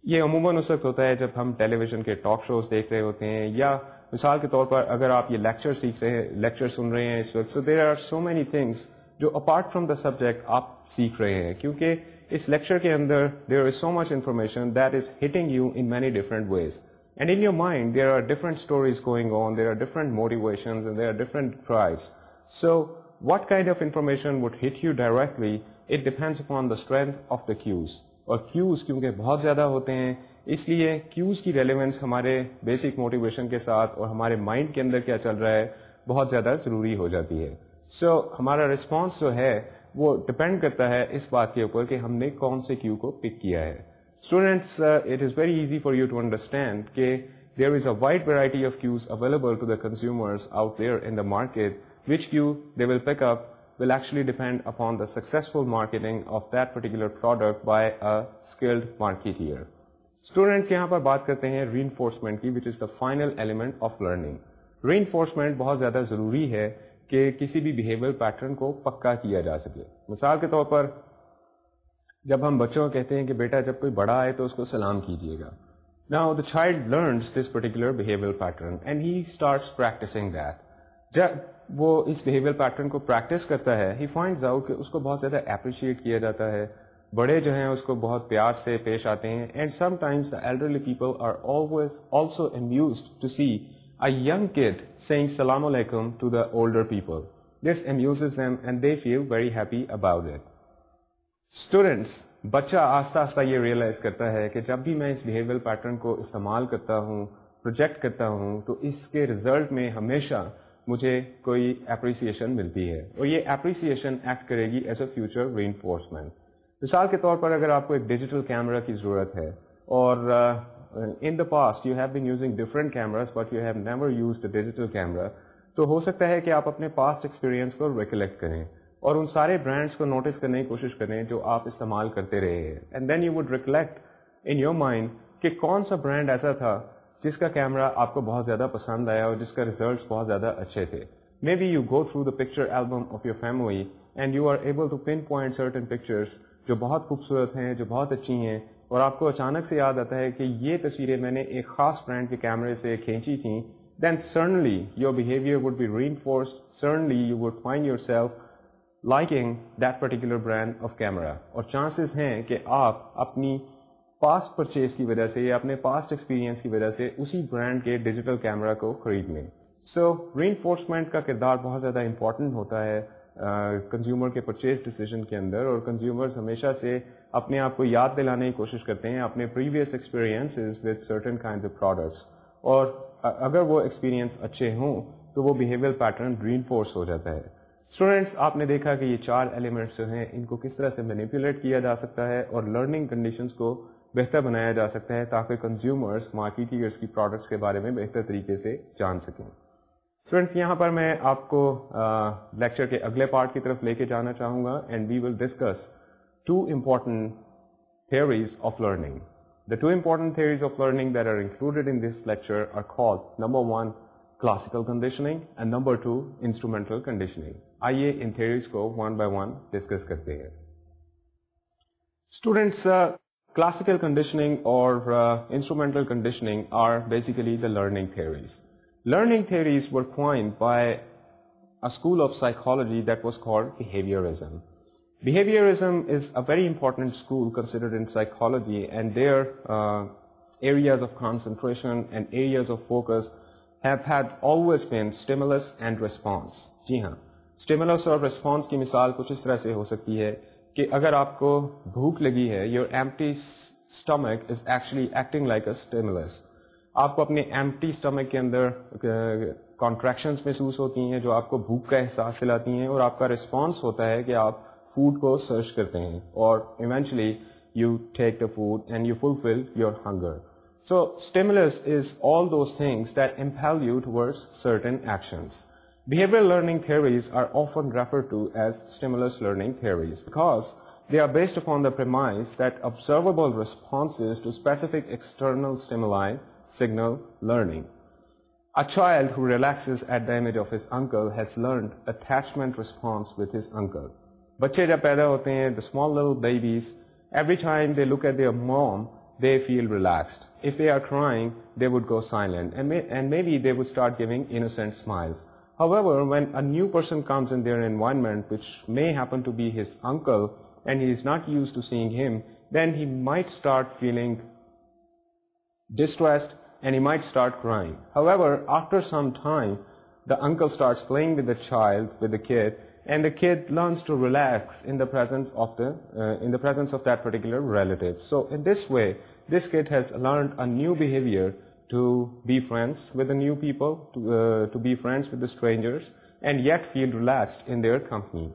ये अमूमन उस वक्त होता है जब हम टेलीविजन के टॉक शोज देख रहे होते हैं या मिसाल के तौर पर अगर आप ये लेक्चर सीख रहे हैं लेक्चर सुन रहे हैं इस वक्त so there are so many things जो अपार्ट फ्रॉम द सब्जेक्ट आप सीख रहे हैं क्योंकि इस लेक्चर के अंदर there is so much information that is hitting you in many different ways And in your mind, there are different stories going on, there are different motivations, and there are different drives. So what kind of information would hit you directly, it depends upon the strength of the cues. और cues because they क्योंकि बहुत ज़्यादा होते हैं, इसलिए cues की relevance हमारे basic motivation के साथ और हमारे mind के अंदर क्या चल रहा है, बहुत ज़्यादा ज़रूरी हो जाती है. So हमारा response जो है, वो depend करता है इस बात के ऊपर कि हमने कौन से cue को pick किया है. Students, uh, it is very easy for you to understand that there is a wide variety of cues available to the consumers out there in the market. Which cue they will pick up will actually depend upon the successful marketing of that particular product by a skilled marketeer. Students, यहाँ पर बात करते हैं री की is the final element of learning. Reinforcement री बहुत ज़्यादा ज़रूरी है कि किसी भी बिहेवियर पैटर्न को पक्का किया जा सके के तौर पर जब हम बच्चों को कहते हैं कि बेटा जब कोई बड़ा आए तो उसको सलाम कीजिएगा Now the child learns this particular behavioral pattern and he starts practicing that. जब वो इस behavioral pattern को practice करता है he finds out कि उसको बहुत ज़्यादा appreciate किया जाता है बड़े जो हैं उसको बहुत प्यार से पेश आते हैं and sometimes the elderly people are always also amuse to see a young kid saying सलाम अलैकुम to the older people this amuses them and they feel very happy about it students बच्चा आस्ता आस्ता ये रियलाइज करता है कि जब भी मैं इस बिहेवियर पैटर्न को इस्तेमाल करता हूँ प्रोजेक्ट करता हूँ तो इसके रिजल्ट में हमेशा मुझे कोई अप्रिसिएशन मिलती है और ये अप्रिसिएशन एक्ट करेगी एज अ फ्यूचर री मिसाल के तौर पर अगर आपको एक डिजिटल कैमरा की ज़रूरत है और in the past you have been using different cameras but you have never use the digital camera तो हो सकता है कि आप अपने पास्ट एक्सपीरियंस को रिकलेक्ट करें और उन सारे ब्रांड्स को नोटिस करने की कोशिश करें जो आप इस्तेमाल करते रहे हैं and then you would recollect in your mind कि कौन सा ब्रांड ऐसा था जिसका कैमरा आपको बहुत ज़्यादा पसंद आया और जिसका रिजल्ट बहुत ज़्यादा अच्छे थे maybe you go through the picture album of your family and you are able to pinpoint certain pictures जो बहुत खूबसूरत हैं जो बहुत अच्छी हैं और आपको अचानक से याद आता है कि ये तस्वीरें मैंने एक खास ब्रांड के कैमरे से खींची थी then suddenly your behaviour would be reinforce suddenly you would find yourself liking that particular brand of camera और chances हैं कि आप अपनी past purchase की वजह से या अपने past experience की वजह से उसी brand के digital camera को खरीद लें सो so, reinforcement का किरदार बहुत ज़्यादा important होता है कंज्यूमर uh, के परचेज डिसीजन के अंदर और कंज्यूमर्स हमेशा से अपने आप को याद दिलाने की कोशिश करते हैं अपने previous experiences with certain kind of products और अगर वो एक्सपीरियंस अच्छे हों तो वो बिहेवियर पैटर्न रीनफोर्स हो जाता है स्टूडेंट्स आपने देखा कि ये चार एलिमेंट्स जो हैं इनको किस तरह से मैनिपुलेट किया जा सकता है और लर्निंग कंडीशंस को बेहतर बनाया जा सकता है ताकि कंज्यूमर्स मार्केटियर्स की प्रोडक्ट्स के बारे में बेहतर तरीके से जान सकें स्टूडेंट्स यहाँ पर मैं आपको लेक्चर के अगले पार्ट की तरफ लेके जाना चाहूंगा and we will discuss two important theories of learning the two important theories of learning that are included in this lecture are called number one, classical conditioning and number two, instrumental conditioning. आइए इन theories को one by one discuss करते हैं students classical conditioning और instrumental conditioning are basically the learning theories learning theories were coined by a school of psychology that was called behaviorism. Behaviorism is a very important school considered in psychology and their uh, areas of concentration and areas of focus have had always been stimulus and response. जी हाँ stimulus और response की मिसाल कुछ इस तरह से हो सकती है कि अगर आपको भूख लगी है your empty stomach is actually acting like a stimulus आपको अपने एम्प्टी स्टमक के अंदर कॉन्ट्रैक्शंस महसूस होती हैं जो आपको भूख का एहसास दिलाती हैं और आपका रिस्पॉन्स होता है कि आप फूड को सर्च करते हैं और eventually you take the food and you fulfil your hunger So stimulus is all those things that impel you towards certain actions. Behavioral learning theories are often referred to as stimulus learning theories because they are based upon the premise that observable responses to specific external stimuli signal learning. A child who relaxes at the image of his uncle has learned attachment response with his uncle. बच्चे जब पैदा होते हैं, the small little babies, every time they look at their mom, they feel relaxed. If they are crying, they would go silent and, may, and maybe they would start giving innocent smiles. However, when a new person comes in their environment, which may happen to be his uncle, and he is not used to seeing him, then he might start feeling distressed and he might start crying. However, after some time, the uncle starts playing with the child, with the kid, and the kid learns to relax in the presence of the uh, in the presence of that particular relative. So in this way, this kid has learned a new behavior to be friends with the new people, to, uh, to be friends with the strangers, and yet feel relaxed in their company.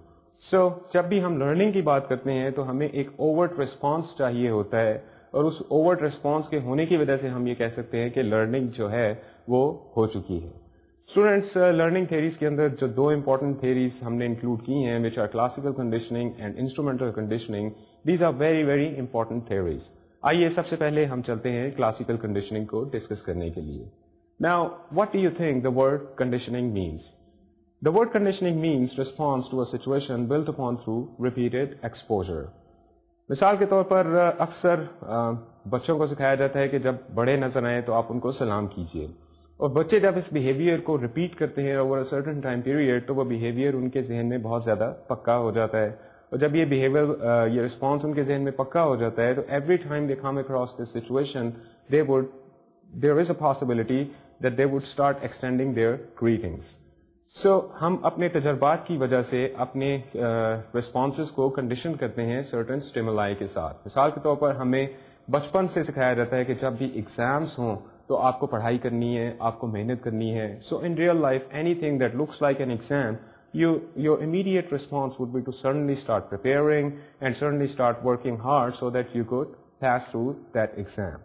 So, जब भी हम learning की बात करते हैं तो हमें एक ओवर्ट रिस्पॉन्स चाहिए होता है और उस ओवर्ट रिस्पॉन्स के होने की वजह से हम ये कह सकते हैं कि लर्निंग जो है वो हो चुकी है स्टूडेंट्स लर्निंग थेरीज के अंदर जो दो इंपॉर्टेंट थेरीज हमने इंक्लूड की हैं which are classical conditioning and instrumental conditioning these are very very important theories आइए सबसे पहले हम चलते हैं क्लासिकल कंडीशनिंग को डिस्कस करने के लिए now what do you think the word conditioning means The word conditioning means response to a situation built upon through repeated exposure. मिसाल के तौर पर अक्सर बच्चों को सिखाया जाता है कि जब बड़े नजर आए तो आप उनको सलाम कीजिए और बच्चे जब इस बिहेवियर को रिपीट करते हैं over a certain time period तो वो बिहेवियर उनके जहन में बहुत ज़्यादा पक्का हो जाता है और जब ये बिहेवियर uh, ये रिस्पॉन्स उनके जहन में पक्का हो जाता है तो every time they come across this situation they would there is a possibility that they would start extending their greetings so हम अपने तजर्बात की वजह से अपने रिस्पॉन्स uh, को कंडीशन करते हैं सर्टन स्टिमुलाई के साथ मिसाल के तौर पर हमें बचपन से सिखाया जाता है कि जब भी एग्जाम्स हों तो आपको पढ़ाई करनी है आपको मेहनत करनी है so in real life anything that looks like an exam your immediate response would be to suddenly start preparing and suddenly start working hard so that you could pass through that exam.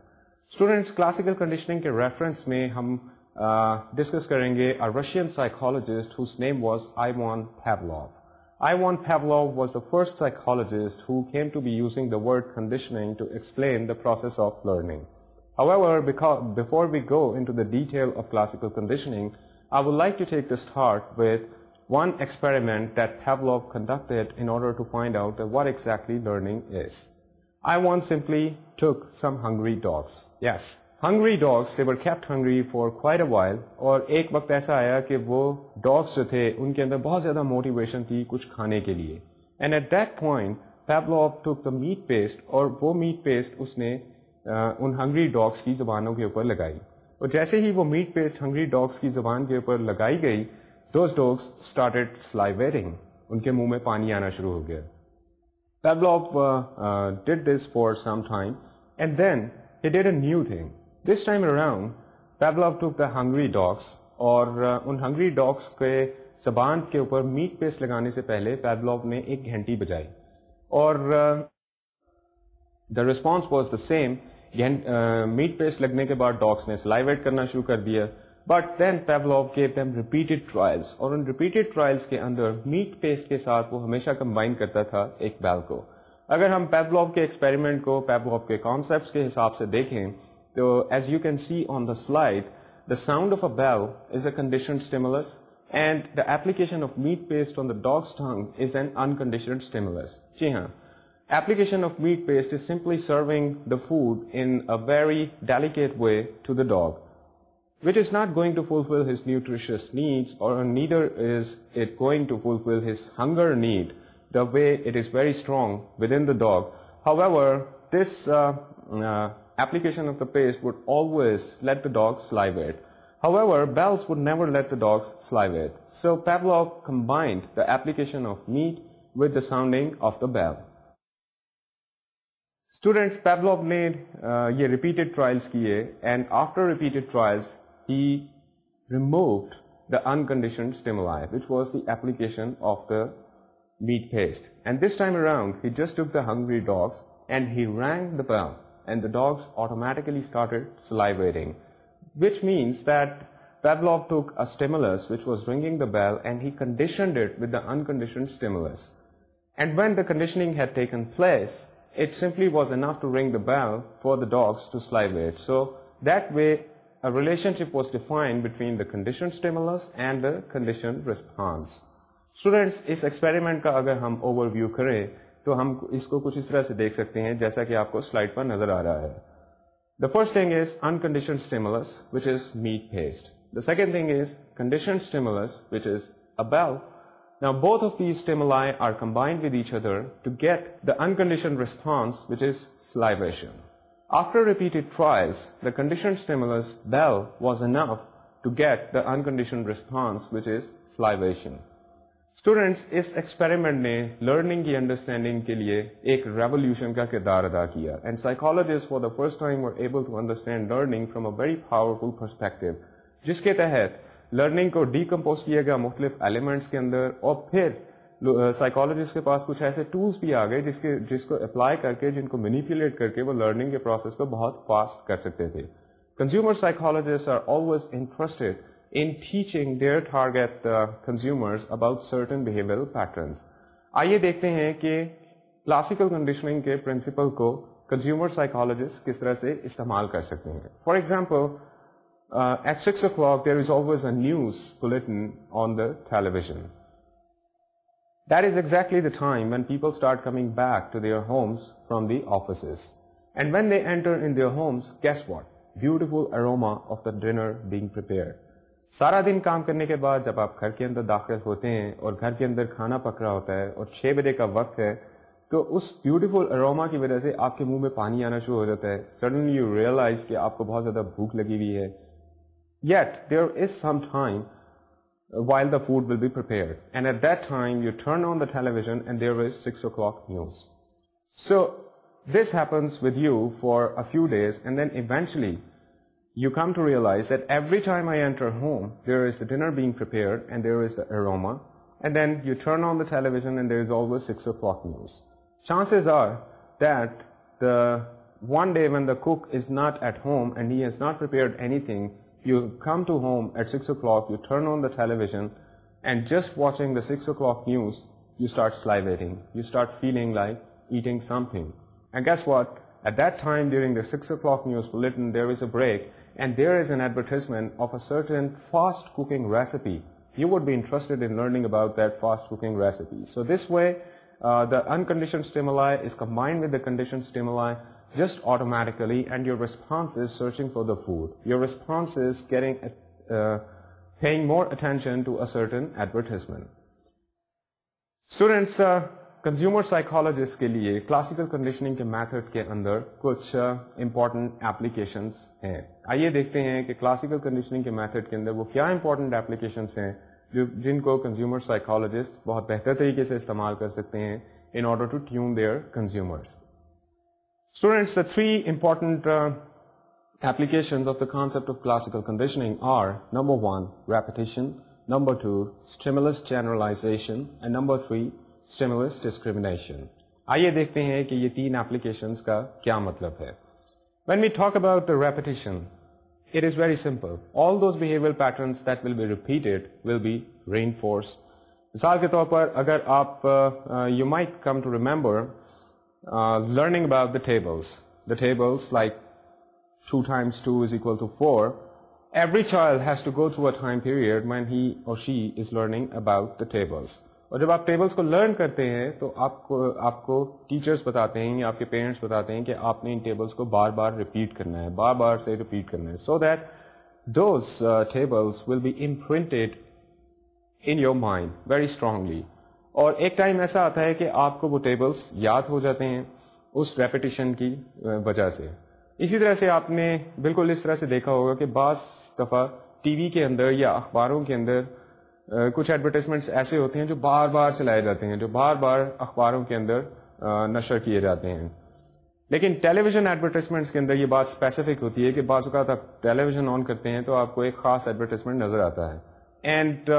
Students, classical conditioning ke reference mein hum uh, discuss karenge a Russian psychologist whose name was Ivan Pavlov. Ivan Pavlov was the first psychologist who came to be using the word conditioning to explain the process of learning. However, because, before we go into the detail of classical conditioning, I would like to take the start with one experiment that Pavlov conducted in order to find out what exactly learning is. I once simply took some hungry dogs. Yes, hungry dogs, they were kept hungry for quite a while Or एक वक्त ऐसा आया कि वो dogs जो थे उनके अंदर motivation थी कुछ खाने And at that point, Pavlov took the meat paste or वो meat paste usne uh, hungry dogs की ज़बानों के ऊपर लगाई और meat paste hungry dogs की ज़बान के ऊपर लगाई those dogs started salivating. Unke muh mein पानी aana shuru ho gaya. Pavlov uh, uh, did this for some time and then he did a new thing. This time around, Pavlov took the hungry dogs aur uh, un hungry dogs ke के जबान के ऊपर meet paste लगाने से पहले पैवलॉव ने एक घंटी the response was the same. The uh, meat paste lagne ke baad dogs ne salivate karna shuru kar diya. But then Pavlov gave them repeated trials और उन रिपीटेड ट्रायल्स के अंदर मीट पेस्ट के साथ वो हमेशा कंबाइन करता था एक बैल को अगर हम पेवलॉव के एक्सपेरिमेंट को पेवलॉव के कॉन्सेप्ट के हिसाब से देखें तो as you can see on the slide the sound of a bell is a condition stimulus and the application of meat paste on the dog's tongue is an uncondition stimulus जी हाँ application of meat paste is simply serving the food in a very delicate way to the dog. which is not going to fulfill his nutritious needs or neither is it going to fulfill his hunger need the way it is very strong within the dog. However, this uh, uh, application of the paste would always let the dog salivate. However, bells would never let the dogs salivate. So Pavlov combined the application of meat with the sounding of the bell. Students Pavlov ने repeated repeated trials किए and after repeated trials he removed the unconditioned stimuli, which was the application of the meat paste. And this time around, he just took the hungry dogs and he rang the bell and the dogs automatically started salivating, which means that Pavlov took a stimulus which was ringing the bell and he conditioned it with the unconditioned stimulus. And when the conditioning had taken place, it simply was enough to ring the bell for the dogs to salivate. So that way a relationship was defined between the conditioned stimulus and the conditioned response. Students इस experiment का अगर हम overview करें तो हम इसको कुछ इस तरह से देख सकते हैं जैसा कि आपको स्लाइड पर नजर आ रहा first thing is unconditioned stimulus, which is meat paste. The second thing is conditioned stimulus, which is a bell. Now both of these stimuli are combined with each other to get the unconditioned response which is salivation. After repeated trials, the conditioned stimulus bell was enough to get the unconditioned response, which is salivation. Students, this experiment has learning and understanding for a revolution. And psychologists, for the first time, were able to understand learning from a very powerful perspective. In which learning was decomposed in different elements, and then psychologist के पास कुछ ऐसे tools भी आ गए जिसके जिसको apply करके जिनको मैनिपुलेट करके वो लर्निंग के प्रोसेस को बहुत फास्ट कर सकते थे consumer psychologist are always interested in teaching their target consumers about certain behavioural patterns आइए देखते हैं कि क्लासिकल कंडीशनिंग के प्रिंसिपल को कंज्यूमर साइकोलॉजिस्ट किस तरह से इस्तेमाल कर सकते हैं for example at six o'clock there is always a news bulletin on the television That is exactly the time when people start coming back to their homes from the offices. And when they enter in their homes, guess what? Beautiful aroma of the dinner being prepared. सारा दिन काम करने के बाद जब आप घर के अंदर दाखिल होते हैं और घर के अंदर खाना पक रहा होता है और छः बजे का वक्त है तो उस ब्यूटीफुल अरोमा की वजह से आपके मुंह में पानी आना शुरू हो जाता है सडनली यू रियलाइज कि आपको बहुत ज़्यादा भूख while the food will be prepared. And at that time, you turn on the television and there is 6 o'clock news. So this happens with you for a few days and then eventually you come to realize that every time I enter home, there is the dinner being prepared and there is the aroma. And then you turn on the television and there is always 6 o'clock news. Chances are that the one day when the cook is not at home and he has not prepared anything, you come to home at 6 o'clock, you turn on the television, and just watching the 6 o'clock news, you start salivating. You start feeling like eating something. And guess what? At that time during the 6 o'clock news bulletin, there is a break, and there is an advertisement of a certain fast cooking recipe. You would be interested in learning about that fast cooking recipe. So this way, uh, the unconditioned stimuli is combined with the conditioned stimuli just automatically and your response is searching for the food. Your response is getting, uh, paying more attention to a certain advertisement. Students, consumer uh, psychologist के लिए classical conditioning के method के अंदर कुछ important uh, applications हैं आइए देखते हैं कि क्लासिकल कंडीशनिंग के मेथड के अंदर वो क्या इंपॉर्टेंट एप्लीकेशंस हैं जो जिनको कंज्यूमर साइकोलॉजिस्ट बहुत बेहतर तरीके से इस्तेमाल कर सकते हैं in order to tune their consumers Students, the three important uh, applications of the concept of classical conditioning are, number one, repetition, number two, stimulus generalization, and number three, stimulus discrimination. आइए देखते हैं कि ये तीन applications का When we talk about the repetition, it is very simple. All those behavioral patterns that will be repeated will be reinforced. मिसाल के तौर पर अगर आप, uh, uh, you might come to remember uh, learning about the tables, the tables like 2 times 2 is equal to 4, every child has to go through a time period when he or she is learning about the tables. और जब आप tables को learn करते हैं तो आपको आपको teachers बताते हैं या आपके पेरेंट्स बताते हैं कि आपने इन टेबल्स को बार बार रिपीट करना है बार बार से रिपीट करना है so that those tables will be imprinted in your mind very strongly और एक टाइम ऐसा आता है कि आपको वो टेबल्स याद हो जाते हैं उस रेपिटिशन की वजह से इसी तरह से आपने बिल्कुल इस तरह से देखा होगा कि बास दफ़ा टीवी के अंदर या अखबारों के अंदर आ, कुछ एडवर्टाइजमेंट्स ऐसे होते हैं जो बार बार चलाए जाते हैं जो बार बार अखबारों के अंदर नशर किए जाते हैं लेकिन टेलीविजन एडवर्टाइजमेंट्स के अंदर ये बात स्पेसिफिक होती है कि बाज़ात आप टेलीविजन ऑन करते हैं तो आपको एक खास एडवर्टाइजमेंट नज़र आता है and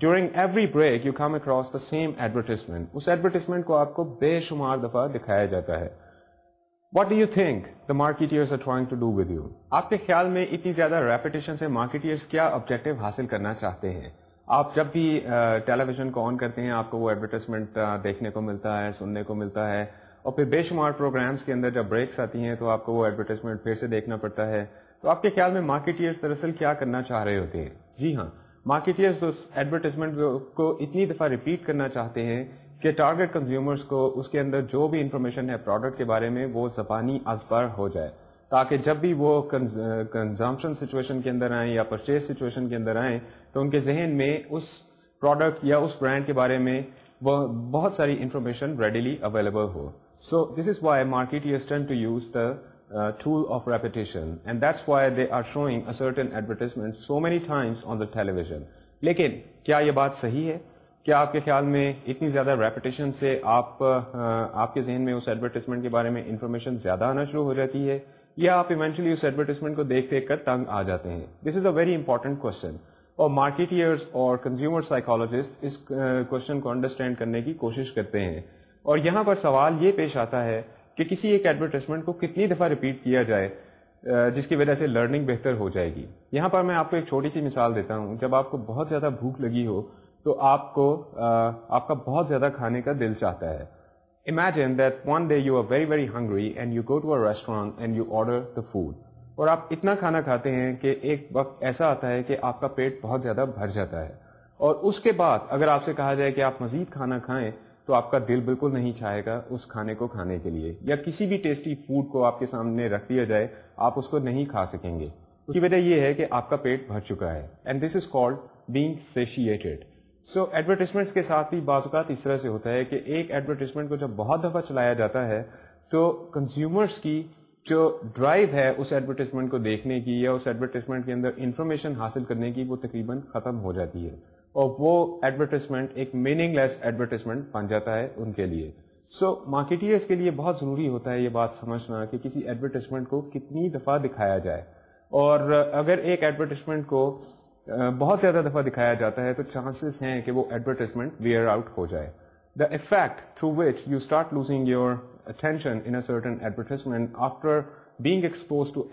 during every break you come across the same advertisement उस एडवर्टिजमेंट को आपको बेशुमार दफा दिखाया जाता है what do you think the marketers are trying to do with you आपके ख्याल में इतनी ज्यादा रेपिटेशन से मार्केटियर्स क्या ऑब्जेक्टिव हासिल करना चाहते हैं आप जब भी टेलीविजन को ऑन करते हैं आपको वो एडवर्टाइजमेंट देखने को मिलता है सुनने को मिलता है और फिर बेशुमार प्रोग्राम्स के अंदर जब ब्रेक्स आती हैं तो आपको वो एडवर्टाइजमेंट फिर से देखना पड़ता है तो आपके ख्याल में मार्केटियर्स दरअसल क्या करना चाह रहे होते हैं जी हाँ मार्केटियर्स उस एडवर्टाइजमेंट को इतनी दफा रिपीट करना चाहते हैं कि टारगेट कंज्यूमर्स को उसके अंदर जो भी इंफॉर्मेशन है प्रोडक्ट के बारे में वो जबानी अजबार हो जाए ताकि जब भी वो कंजम्पशन सिचुएशन के अंदर आए या परचेज सिचुएशन के अंदर आए तो उनके जहन में उस प्रोडक्ट या उस ब्रांड के बारे में वह बहुत सारी इंफॉर्मेशन रेडिली अवेलेबल हो so this is why market use turn to use the uh, tool of repetition and that's why they are showing a certain advertisement so many times on the television लेकिन क्या ये बात सही है क्या आपके ख्याल में इतनी ज्यादा रेपिटेशन से आप आ, uh, uh, आपके जहन में उस एडवर्टिजमेंट के बारे में इंफॉर्मेशन ज्यादा आना शुरू हो जाती है या आप इवेंचुअली उस एडवर्टिजमेंट को देख देख कर तंग आ जाते हैं this is a very important question और मार्केटियर्स और कंज्यूमर साइकोलॉजिस्ट इस क्वेश्चन uh, को अंडरस्टैंड करने की कोशिश करते हैं और यहाँ पर सवाल ये पेश आता है कि किसी एक एडवर्टाइजमेंट को कितनी दफ़ा रिपीट किया जाए जिसकी वजह से लर्निंग बेहतर हो जाएगी यहाँ पर मैं आपको एक छोटी सी मिसाल देता हूँ जब आपको बहुत ज़्यादा भूख लगी हो तो आपको आपका बहुत ज़्यादा खाने का दिल चाहता है imagine that one day you are very very hungry and you go to a restaurant and you order the food और आप इतना खाना खाते हैं कि एक वक्त ऐसा आता है कि आपका पेट बहुत ज़्यादा भर जाता है और उसके बाद अगर आपसे कहा जाए कि आप मज़ीद खाना खाएं तो आपका दिल बिल्कुल नहीं चाहेगा उस खाने को खाने के लिए या किसी भी टेस्टी फूड को आपके सामने रख दिया जाए आप उसको नहीं खा सकेंगे उसकी वजह यह है कि आपका पेट भर चुका है and this is called being satiated so advertisements के साथ भी बाजुकात इस तरह से होता है कि एक एडवर्टिजमेंट को जब बहुत दफ़ा चलाया जाता है तो कंज्यूमर्स की जो ड्राइव है उस एडवर्टिजमेंट को देखने की या उस एडवर्टिजमेंट के अंदर इंफॉर्मेशन हासिल करने की वो तकरीबन ख़त्म हो जाती है और वो एडवर्टिजमेंट एक मीनिंगलेस एडवर्टिजमेंट बन जाता है उनके लिए सो so, मार्केटियर्स के लिए बहुत ज़रूरी होता है ये बात समझना कि किसी एडवर्टिजमेंट को कितनी दफ़ा दिखाया जाए और अगर एक एडवर्टिजमेंट को बहुत ज़्यादा दफ़ा दिखाया जाता है तो चांसेस हैं कि वो एडवर्टिजमेंट वियर आउट हो जाए the effect through which you start losing your attention in a certain advertisement after being expose to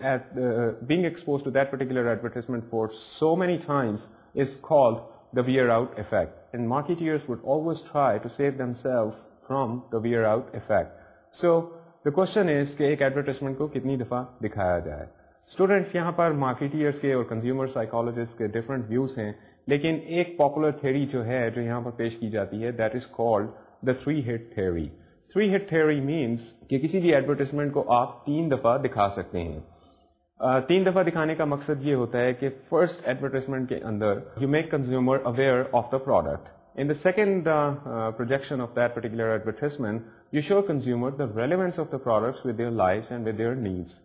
being expose to that particular that for so for times is called the wear out effect. And marketeers would always try to save themselves from the wear out effect. So the question is, ke advertisement ko kitni dafa dikhaya jaye? Students, yahan par marketeers ke or consumer psychologists ke different views hain. Lekin ek popular theory jo hai, jo yahan par pesh ki jati hai, that is called the three hit theory. Three hit theory means ki kisi bhi advertisement ko aap teen dafa dikha sakte hain. तीन दफा दिखाने का मकसद ये होता है कि first advertisement के अंदर you make consumer aware of the product in the second projection of that particular advertisement you show consumer the uh, uh, relevance of the products with their lives and with their needs.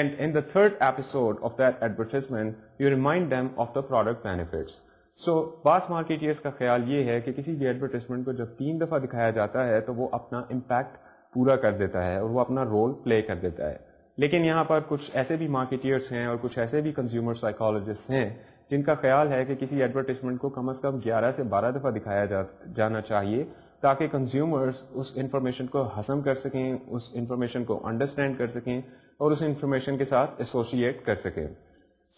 And in the third episode of that advertisement, you remind them of the product benefits. So so, बास marketers का ख्याल ये है कि किसी भी advertisement को जब तीन दफा दिखाया जाता है तो वो अपना इम्पैक्ट पूरा कर देता है और वो अपना रोल प्ले कर देता है लेकिन यहाँ पर कुछ ऐसे भी मार्केटियर्स हैं और कुछ ऐसे भी कंज्यूमर साइकोलॉजिस्ट हैं जिनका ख्याल है कि किसी एडवर्टिजमेंट को कम अज कम ग्यारह से बारह दफ़ा दिखाया जा, जाना चाहिए ताकि कंज्यूमर्स उस इंफॉर्मेशन को हजम कर सकें उस इंफॉर्मेशन को अंडरस्टैंड कर सकें और उस इंफॉर्मेशन के साथ एसोशिएट कर सकें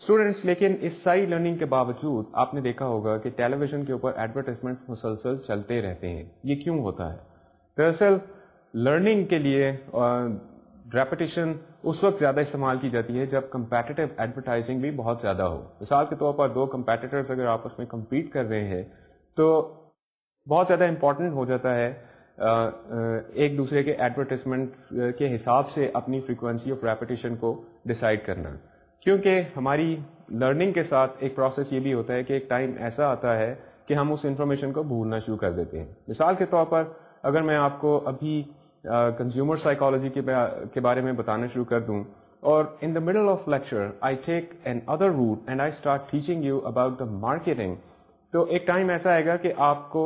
स्टूडेंट्स लेकिन इस सारी लर्निंग के बावजूद आपने देखा होगा कि टेलीविजन के ऊपर एडवर्टाइजमेंट मुसलसल चलते रहते हैं ये क्यों होता है दरअसल लर्निंग के लिए रेपिटेशन उस वक्त ज्यादा इस्तेमाल की जाती है जब कंपेटिटिव एडवर्टाइजिंग भी बहुत ज्यादा हो मिसाल के तौर पर दो कंपेटिटर्स अगर आपस में कम्पीट कर रहे हैं तो बहुत ज्यादा इंपॉर्टेंट हो जाता है एक दूसरे के एडवर्टिजमेंट के हिसाब से अपनी फ्रीक्वेंसी ऑफ रेपिटेशन को डिसाइड करना क्योंकि हमारी लर्निंग के साथ एक प्रोसेस ये भी होता है कि एक टाइम ऐसा आता है कि हम उस इंफॉर्मेशन को भूलना शुरू कर देते हैं मिसाल के तौर पर अगर मैं आपको अभी कंज्यूमर साइकोलॉजी के, के बारे में बताना शुरू कर दूं or in the middle of lecture I take another route and I start teaching you about the marketing तो एक टाइम ऐसा आएगा कि आपको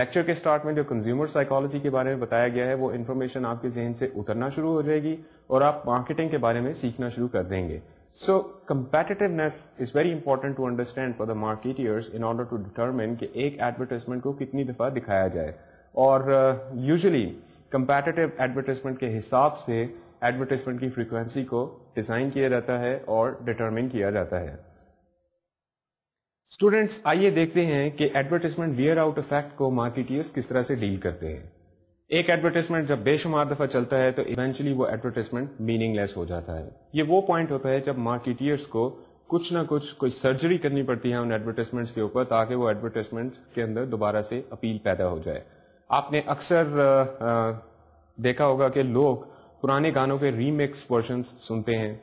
लेक्चर के स्टार्ट में जो कंज्यूमर साइकोलॉजी के बारे में बताया गया है वो इन्फॉर्मेशन आपके जहन से उतरना शुरू हो जाएगी और आप मार्केटिंग के बारे में सीखना शुरू कर देंगे so competitiveness is very important to understand for the marketers in order to determine कि एक एडवर्टाइजमेंट को कितनी दफा दिखाया जाए और यूजली uh, कंपैटिटिव एडवर्टाइजमेंट के हिसाब से एडवर्टाइजमेंट की फ्रीक्वेंसी को डिजाइन किया जाता है और डिटरमिन किया जाता है स्टूडेंट्स आइए देखते हैं कि एडवर्टाइजमेंट वियर आउट इफेक्ट को मार्केटियर्स किस तरह से डील करते हैं एक एडवर्टाइजमेंट जब बेशुमार दफा चलता है तो इवेंचुअली वो एडवर्टाइजमेंट मीनिंगलेस हो जाता है ये वो पॉइंट होता है जब मार्केटियर्स को कुछ ना कुछ कोई सर्जरी करनी पड़ती है उन एडवर्टाइजमेंट्स के ऊपर ताकि वो एडवर्टाइजमेंट के अंदर दोबारा से अपील पैदा हो जाए आपने अक्सर देखा होगा कि लोग पुराने गानों के रीमेक्स वर्जन्स सुनते हैं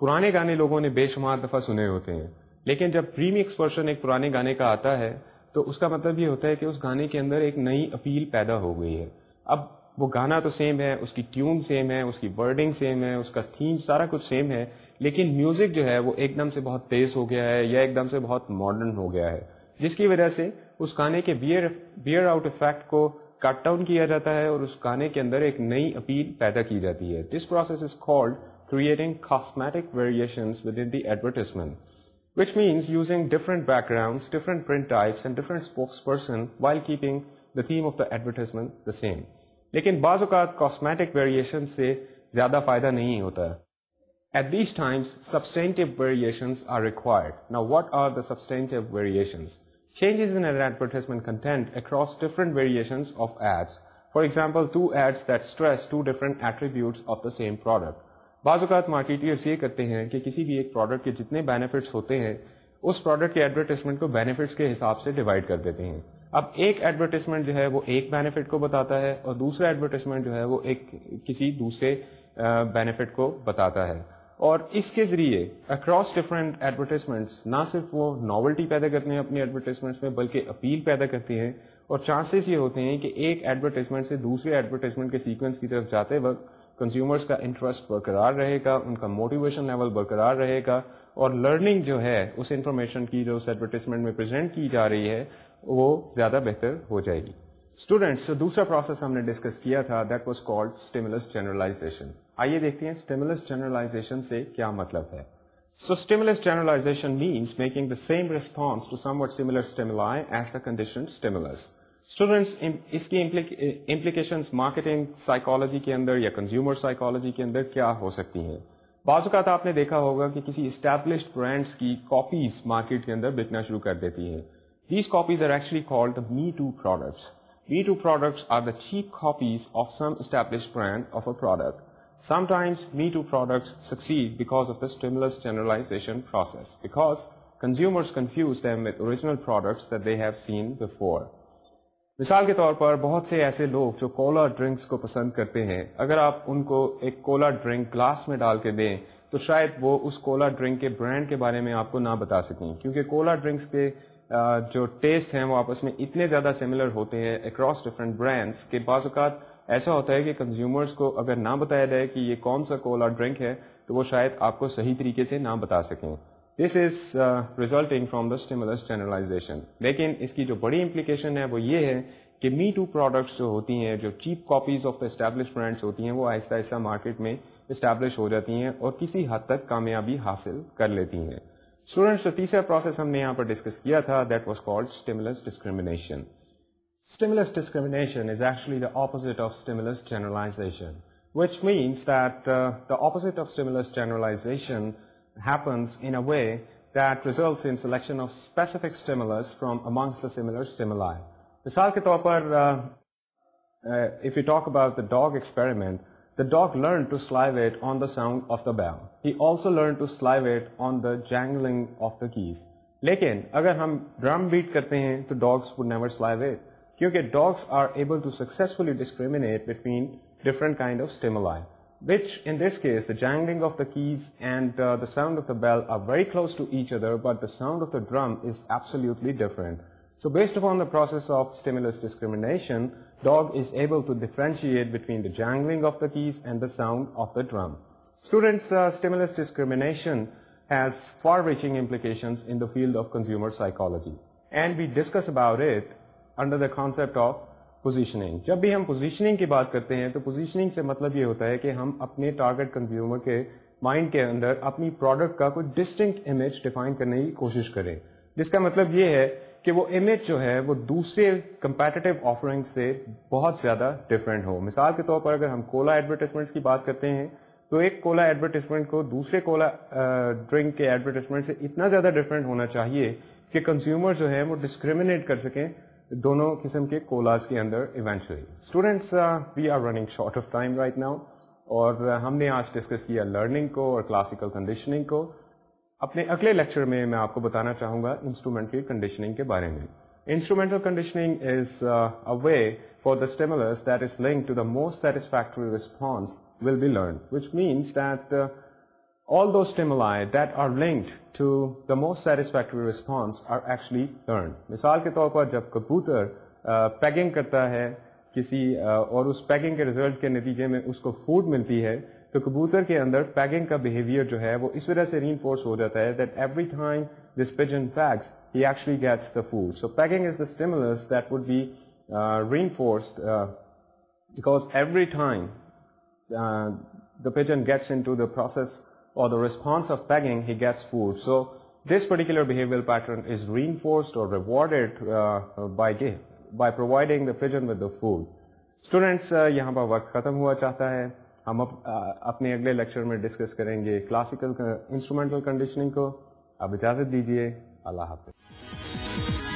पुराने गाने लोगों ने बेशुमार दफ़ा सुने होते हैं लेकिन जब रीमिक्स वर्जन एक पुराने गाने का आता है तो उसका मतलब ये होता है कि उस गाने के अंदर एक नई अपील पैदा हो गई है अब वो गाना तो सेम है उसकी ट्यून सेम है उसकी वर्डिंग सेम है उसका थीम सारा कुछ सेम है लेकिन म्यूजिक जो है वो एकदम से बहुत तेज हो गया है या एकदम से बहुत मॉडर्न हो गया है जिसकी वजह से उस गाने के बियर बियर आउट इफेक्ट को कट डाउन किया जाता है और उस गाने के अंदर एक नई अपील पैदा की जाती है this process is called creating cosmetic variations within the advertisement, which means using different backgrounds, different print types, and different spokesperson while keeping the theme of the advertisement the same. लेकिन बाज अवत cosmetic variation से ज्यादा फायदा नहीं होता है at these times substantive variation are required now what are the substantive variations changes in an advertisement content across different variations of ads. For example, two ads that stress two different attributes of the same product. बाज़ात marketers ये करते हैं कि किसी भी एक product के जितने बेनिफिट्स होते हैं उस प्रोडक्ट के एडवर्टाइजमेंट को बेनिफिट्स के हिसाब से डिवाइड कर देते हैं अब एक एडवर्टाइजमेंट जो है वो एक बेनिफिट को बताता है और दूसरा एडवर्टाइजमेंट जो है वो एक किसी दूसरे बेनिफिट को बताता है और इसके जरिए अक्रॉस डिफरेंट एडवर्टाइजमेंट्स ना सिर्फ वो नॉवल्टी पैदा करते हैं अपनी एडवर्टाइजमेंट्स में बल्कि अपील पैदा करती हैं और चांसेस ये होते हैं कि एक एडवर्टाइजमेंट से दूसरे एडवर्टाइजमेंट के सीक्वेंस की तरफ जाते वक्त कंज्यूमर्स का इंटरेस्ट बरकरार रहेगा उनका मोटिवेशन लेवल बरकरार रहेगा और लर्निंग जो है उस इंफॉर्मेशन की जो उस एडवर्टाइजमेंट में प्रेजेंट की जा रही है वो ज़्यादा बेहतर हो जाएगी स्टूडेंट्स दूसरा प्रोसेस हमने डिस्कस किया था that was called stimulus generalization आइए देखते हैं स्टिमुलस जनरलाइजेशन से क्या मतलब है So stimulus generalization means making the same response to somewhat similar stimuli as the conditioned stimulus. Students, इसकी implications marketing psychology के अंदर या consumer psychology के अंदर क्या हो सकती हैं? बाजुकात आपने देखा होगा कि किसी established brands की copies market के अंदर बिकना शुरू कर देती हैं. These copies are actually called Me Too products. B2 products are the cheap copies of some established brand of a product. Sometimes Me-Too products succeed because of the stimulus generalization process, because consumers confuse them with original products that they have seen before. मिसाल के तौर पर बहुत से ऐसे लोग जो Cola drinks को पसंद करते हैं अगर आप उनको एक कोला ड्रिंक ग्लास में डाल के दें तो शायद वो उस कोला ड्रिंक के ब्रांड के बारे में आपको ना बता सकें क्योंकि कोला ड्रिंक्स के जो टेस्ट हैं वो आपस में इतने ज़्यादा सिमिलर होते हैं अक्रॉस डिफरेंट ब्रांड्स के बाज़ात ऐसा होता है कि कंज्यूमर्स को अगर ना बताया जाए कि ये कौन सा कोला ड्रिंक है तो वो शायद आपको सही तरीके से ना बता सकें this is resulting from the stimulus generalization लेकिन इसकी जो बड़ी इम्प्लीकेशन है वो ये है कि मी टू प्रोडक्ट्स जो होती हैं जो cheap copies of the establish brands होती हैं वो आहिस्ता आहिस्ता मार्केट में इस्टेब्लिश हो जाती हैं और किसी हद तक कामयाबी हासिल कर लेती हैं स्टूडेंट्स तो तीसरा प्रोसेस हमने यहाँ पर डिस्कस किया था that was called stimulus discrimination Stimulus discrimination is actually the opposite of stimulus generalization, which means that uh, the opposite of stimulus generalization happens in a way that results in selection of specific stimulus from amongst the similar stimuli. Misal ke taur par, uh, uh, if you talk about the dog experiment, the dog learned to salivate on the sound of the bell. He also learned to salivate on the jangling of the keys. लेकिन अगर हम drum beat करते हैं तो dogs would never salivate, क्योंकि dogs are able to successfully discriminate between different kind of stimuli. which in this case the jangling of the keys and uh, the sound of the bell are very close to each other but the sound of the drum is absolutely different. So based upon the process of stimulus discrimination, dog is able to differentiate between the jangling of the keys and the sound of the drum. Students, uh, stimulus discrimination has far-reaching implications in the field of consumer psychology. And we discuss about it under the concept of positioning. When we talk about positioning, it means that we have to मतलब ये होता है कि हम अपने target our के mind के अंदर अपनी प्रोडक्ट का कोई डिस्टिंक्ट इमेज डिफाइन करने की कि वो इमेज जो है वो दूसरे कंपेटिटिव ऑफरिंग से बहुत ज्यादा डिफरेंट हो मिसाल के तौर पर अगर हम कोला एडवर्टाइजमेंट्स की बात करते हैं तो एक कोला एडवर्टाइजमेंट को दूसरे कोला ड्रिंक के एडवर्टाइजमेंट से इतना ज्यादा डिफरेंट होना चाहिए कि कंज्यूमर जो है वो डिस्क्रिमिनेट कर सकें दोनों किस्म के कोलाज के अंदर eventually students we are running short of time right now और हमने आज डिस्कस किया लर्निंग को और क्लासिकल कंडीशनिंग को अपने अगले लेक्चर में मैं आपको बताना चाहूंगा इंस्ट्रूमेंटल कंडीशनिंग के बारे में instrumental conditioning is a way for the stimulus that is linked to the most satisfactory response will be learned, which means that uh, all those stimuli that are linked to the most satisfactory response are actually learned. मिसाल के तौर पर जब कबूतर paging करता है किसी और उस पैगिंग के रिजल्ट के नतीजे में उसको फूड मिलती है तो कबूतर के अंदर पैगिंग का बिहेवियर जो है वो इस वजह से री हो जाता है he actually gets the food. So pegging is the stimulus that would be uh, reinforced uh, because every time uh, the pigeon gets into the process or the response of pegging, he gets food. So this particular behavioral pattern is reinforced or rewarded by by providing the pigeon with the food. Students, यहाँ पर वक्त खत्म हुआ हम up, आ, अपने अगले lecture में discuss करेंगे क्लासिकल इंस्ट्रूमेंटल कंडीशनिंग को अब इजाज़त दीजिए अल्लाह हाफिज़